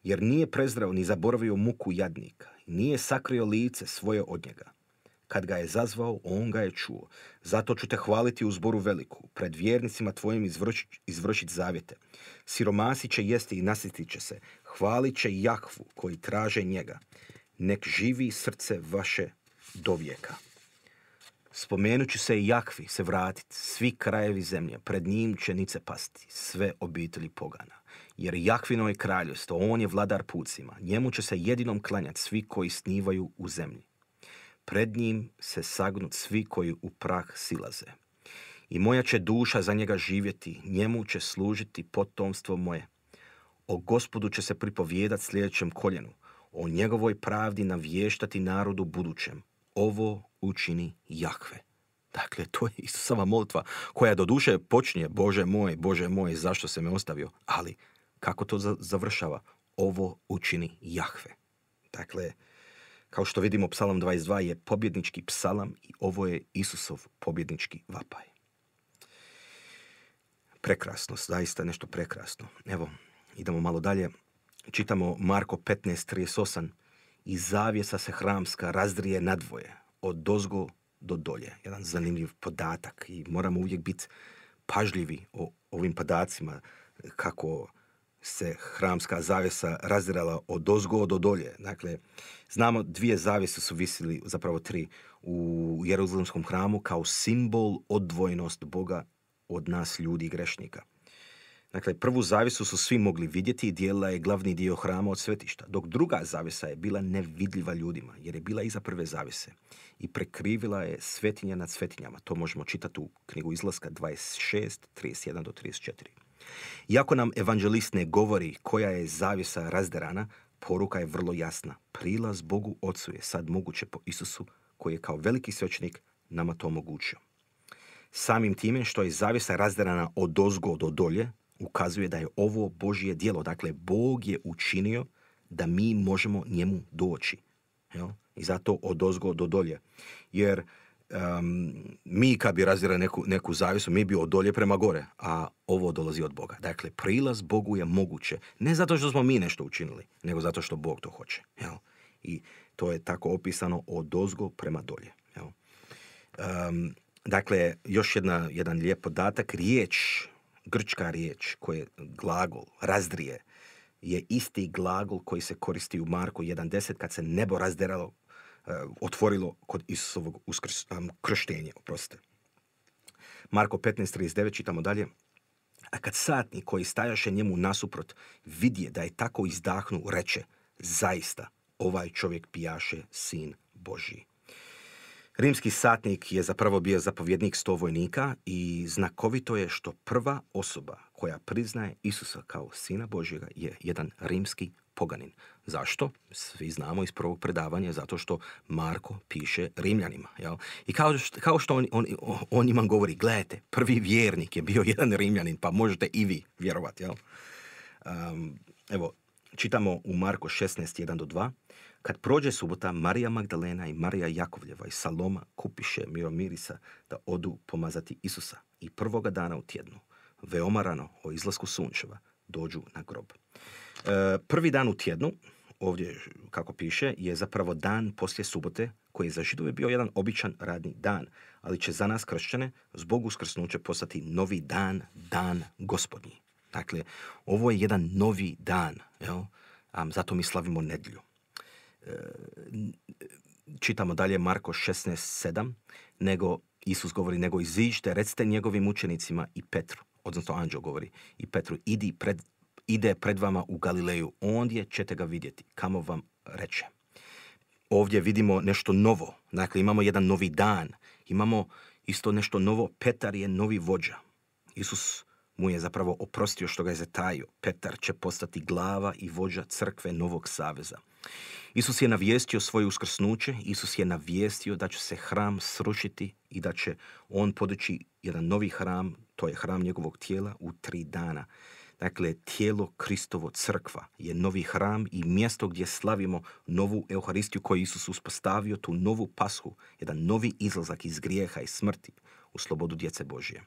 Jer nije prezrao ni zaboravio muku jadnika, nije sakrio lice svoje od njega. Kad ga je zazvao, on ga je čuo. Zato ću te hvaliti u zboru veliku, pred vjernicima tvojim izvršit, zavjete. Siromasi će jesti i nasjetit će se, hvalit će Jahvu koji traže njega. Nek živi srce vaše do vijeka. Spomenut ću se i Jakvi se vratit, svi krajevi zemlje, pred njim će nice pasti, sve obitelji pogana. Jer Jakvino je kraljevstvo, on je vladar pucima, njemu će se jedinom klanjati svi koji snivaju u zemlji pred njim se sagnut svi koji u prah silaze. I moja će duša za njega živjeti, njemu će služiti potomstvo moje. O gospodu će se pripovijedat sljedećem koljenu, o njegovoj pravdi navještati narodu budućem. Ovo učini Jahve. Dakle, to je Isusova molitva koja do duše počinje, Bože moj, Bože moj, zašto se me ostavio? Ali kako to završava? Ovo učini Jahve. Dakle, kao što vidimo, psalam 22 je pobjednički psalam i ovo je Isusov pobjednički vapaj. Prekrasno, zaista nešto prekrasno. Evo, idemo malo dalje. Čitamo Marko 15.38. I zavjesa se hramska razdrije nadvoje, od dozgo do dolje. Jedan zanimljiv podatak i moramo uvijek biti pažljivi o ovim podacima kako se hramska zavjesa razdirala od dozgo do dolje. Dakle, znamo dvije zavjese su visili, zapravo tri, u Jeruzalemskom hramu kao simbol odvojenost Boga od nas ljudi i grešnika. Dakle, prvu zavisu su svi mogli vidjeti i dijela je glavni dio hrama od svetišta, dok druga zavisa je bila nevidljiva ljudima, jer je bila iza prve zavise i prekrivila je svetinja nad svetinjama. To možemo čitati u knjigu izlaska 26, 31 do 34. Iako nam evanđelist ne govori koja je zavjesa razderana, poruka je vrlo jasna. Prilaz Bogu Otcu je sad moguće po Isusu, koji je kao veliki svećenik nama to omogućio. Samim time što je zavjesa razderana od ozgo do dolje, ukazuje da je ovo Božje dijelo. Dakle, Bog je učinio da mi možemo njemu doći. Jel? I zato od ozgo do dolje. Jer mi kad bi razdirali neku, neku zavisu, mi bi od dolje prema gore, a ovo dolazi od Boga. Dakle, prilaz Bogu je moguće. Ne zato što smo mi nešto učinili, nego zato što Bog to hoće. Jel? I to je tako opisano od dozgo prema dolje. dakle, još jedna, jedan lijep podatak. Riječ, grčka riječ, koja je glagol, razdrije, je isti glagol koji se koristi u Marku 1.10 kad se nebo razderalo E, otvorilo kod Isusovog uskrs, krštenja. Oprostite. Marko 15.39, čitamo dalje. A kad satni koji stajaše njemu nasuprot vidje da je tako izdahnu, reče, zaista, ovaj čovjek pijaše sin Božji. Rimski satnik je zapravo bio zapovjednik sto vojnika i znakovito je što prva osoba koja priznaje Isusa kao sina Božjega je jedan rimski poganin. Zašto? Svi znamo iz prvog predavanja, zato što Marko piše Rimljanima. Jel? I kao što, kao što on, on, on govori, gledajte, prvi vjernik je bio jedan Rimljanin, pa možete i vi vjerovati. evo, čitamo u Marko 16.1 do 2. Kad prođe subota, Marija Magdalena i Marija Jakovljeva i Saloma kupiše miromirisa da odu pomazati Isusa i prvoga dana u tjednu, veoma rano o izlasku sunčeva, dođu na grob. E, prvi dan u tjednu, ovdje kako piše, je zapravo dan poslije subote koji je za židove bio jedan običan radni dan, ali će za nas kršćane zbog uskrsnuća postati novi dan, dan gospodnji. Dakle, ovo je jedan novi dan, jel? zato mi slavimo nedlju čitamo dalje Marko 16.7, nego Isus govori, nego iziđite, recite njegovim učenicima i Petru, odnosno anđeo govori, i Petru, idi pred, ide pred vama u Galileju, ondje ćete ga vidjeti, kamo vam reče. Ovdje vidimo nešto novo, dakle imamo jedan novi dan, imamo isto nešto novo, Petar je novi vođa. Isus mu je zapravo oprostio što ga je zatajio. Petar će postati glava i vođa crkve Novog Saveza. Isus je navijestio svoje uskrsnuće, Isus je navijestio da će se hram srušiti i da će on podići jedan novi hram, to je hram njegovog tijela, u tri dana. Dakle, tijelo Kristovo crkva je novi hram i mjesto gdje slavimo novu Euharistiju koju Isus uspostavio, tu novu pashu, jedan novi izlazak iz grijeha i smrti u slobodu djece Božije.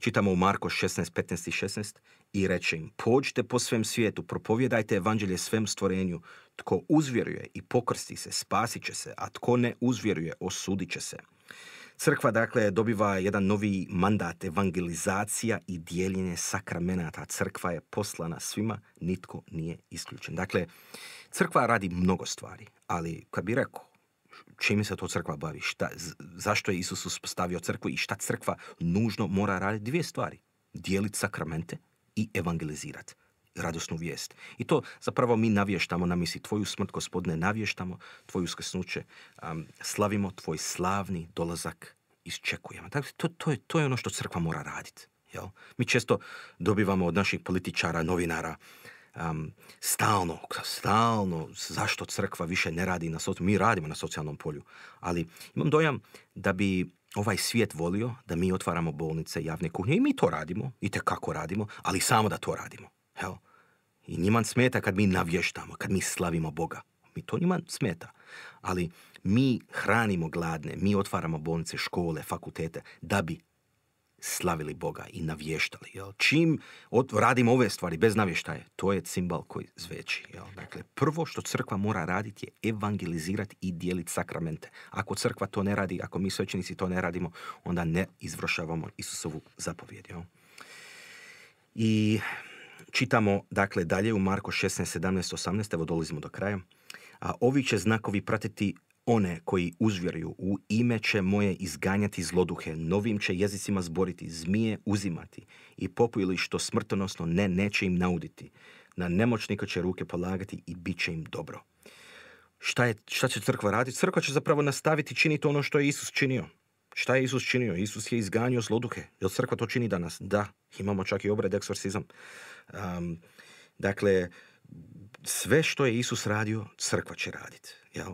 Čitamo u Marko 16, 15 i 16 i reče im, pođite po svem svijetu, propovjedajte evanđelje svem stvorenju. Tko uzvjeruje i pokrsti se, spasit će se, a tko ne uzvjeruje, osudit će se. Crkva dakle dobiva jedan novi mandat evangelizacija i dijeljenje sakramenata. Crkva je poslana svima, nitko nije isključen. Dakle, crkva radi mnogo stvari, ali kad bi rekao čime se to crkva bavi? Šta, zašto je Isus uspostavio crkvu i šta crkva nužno mora raditi? Dvije stvari. Dijeliti sakramente i evangelizirati radosnu vijest. I to zapravo mi navještamo na misi. Tvoju smrt, gospodine, navještamo, tvoju uskrsnuće slavimo, tvoj slavni dolazak isčekujemo. Dakle, to, to, je, to je ono što crkva mora raditi. Mi često dobivamo od naših političara, novinara, um, stalno, stalno, zašto crkva više ne radi na socijalnom, mi radimo na socijalnom polju, ali imam dojam da bi ovaj svijet volio da mi otvaramo bolnice, javne kuhnje i mi to radimo, i kako radimo, ali samo da to radimo. evo I njima smeta kad mi navještamo, kad mi slavimo Boga. Mi to njima smeta. Ali mi hranimo gladne, mi otvaramo bolnice, škole, fakultete, da bi slavili Boga i navještali. Jel? Čim radimo ove stvari bez navještaje, to je cimbal koji zveči. Jel? Dakle, prvo što crkva mora raditi je evangelizirati i dijeliti sakramente. Ako crkva to ne radi, ako mi svećenici to ne radimo, onda ne izvršavamo Isusovu zapovjed. Jel? I čitamo dakle dalje u Marko 16, 17, 18, evo dolazimo do kraja. A ovi će znakovi pratiti one koji uzvjeruju u ime će moje izganjati zloduhe, novim će jezicima zboriti, zmije uzimati i popili što smrtonosno ne neće im nauditi. Na nemoćnika će ruke polagati i bit će im dobro. Šta, je, šta će crkva raditi? Crkva će zapravo nastaviti činiti ono što je Isus činio. Šta je Isus činio? Isus je izganjao zloduhe. Jel crkva to čini danas? Da. Imamo čak i obred eksorcizam. dakle, sve što je Isus radio, crkva će raditi. Jel?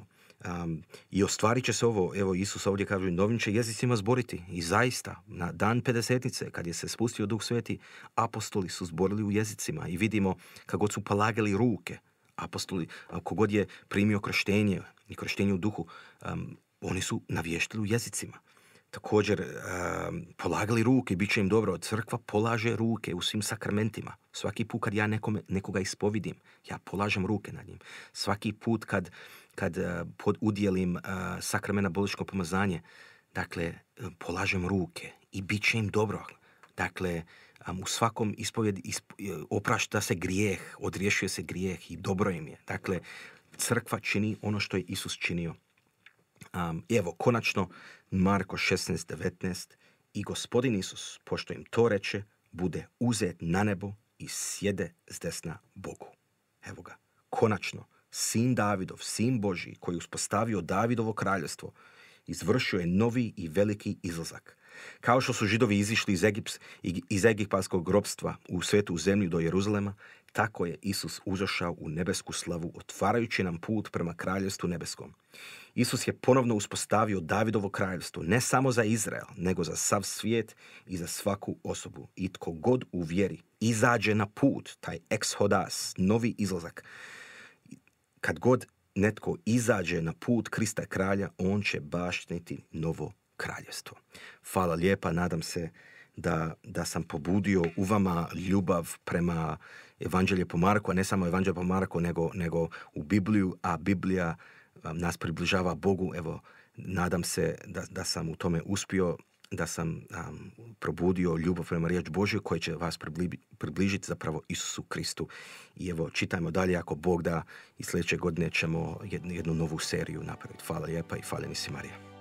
I ostvarit će se ovo, evo Isus ovdje kaže, novim će jezicima zboriti. I zaista, na dan pedesetnice, kad je se spustio Duh Sveti, apostoli su zborili u jezicima i vidimo kako su polagali ruke. Apostoli, kogod je primio krštenje i krštenje u duhu, oni su navještili u jezicima. Također, polagali ruke, bit će im dobro. Crkva polaže ruke u svim sakramentima. Svaki put kad ja nekome, nekoga ispovidim, ja polažem ruke nad njim. Svaki put kad kad e, pod udjelim e, sakramena boličko pomazanje, dakle, polažem ruke i bit će im dobro. Dakle, u svakom ispovjedi isp, e, oprašta se grijeh, odriješuje se grijeh i dobro im je. Dakle, crkva čini ono što je Isus činio. evo, konačno, Marko 16.19 i gospodin Isus, pošto im to reče, bude uzet na nebo i sjede s desna Bogu. Evo ga, konačno, sin Davidov, sin Boži, koji je uspostavio Davidovo kraljestvo, izvršio je novi i veliki izlazak. Kao što su židovi izišli iz, Egips, iz egipatskog grobstva u svetu u zemlju do Jeruzalema, tako je Isus uzašao u nebesku slavu, otvarajući nam put prema kraljevstvu nebeskom. Isus je ponovno uspostavio Davidovo kraljevstvo, ne samo za Izrael, nego za sav svijet i za svaku osobu. I tko god u vjeri izađe na put, taj ex novi izlazak, kad god netko izađe na put Krista kralja, on će bašniti novo kraljestvo. Hvala lijepa, nadam se da, da sam pobudio u vama ljubav prema Evanđelje po Marku, a ne samo Evanđelje po Marku, nego, nego u Bibliju, a Biblija nas približava Bogu. Evo, nadam se da, da sam u tome uspio da sam um, probudio ljubav prema riječ Božju koja će vas približiti zapravo Isusu Kristu. I evo, čitajmo dalje ako Bog da i sljedeće godine ćemo jednu, jednu novu seriju napraviti. Hvala lijepa i hvala nisi Marija.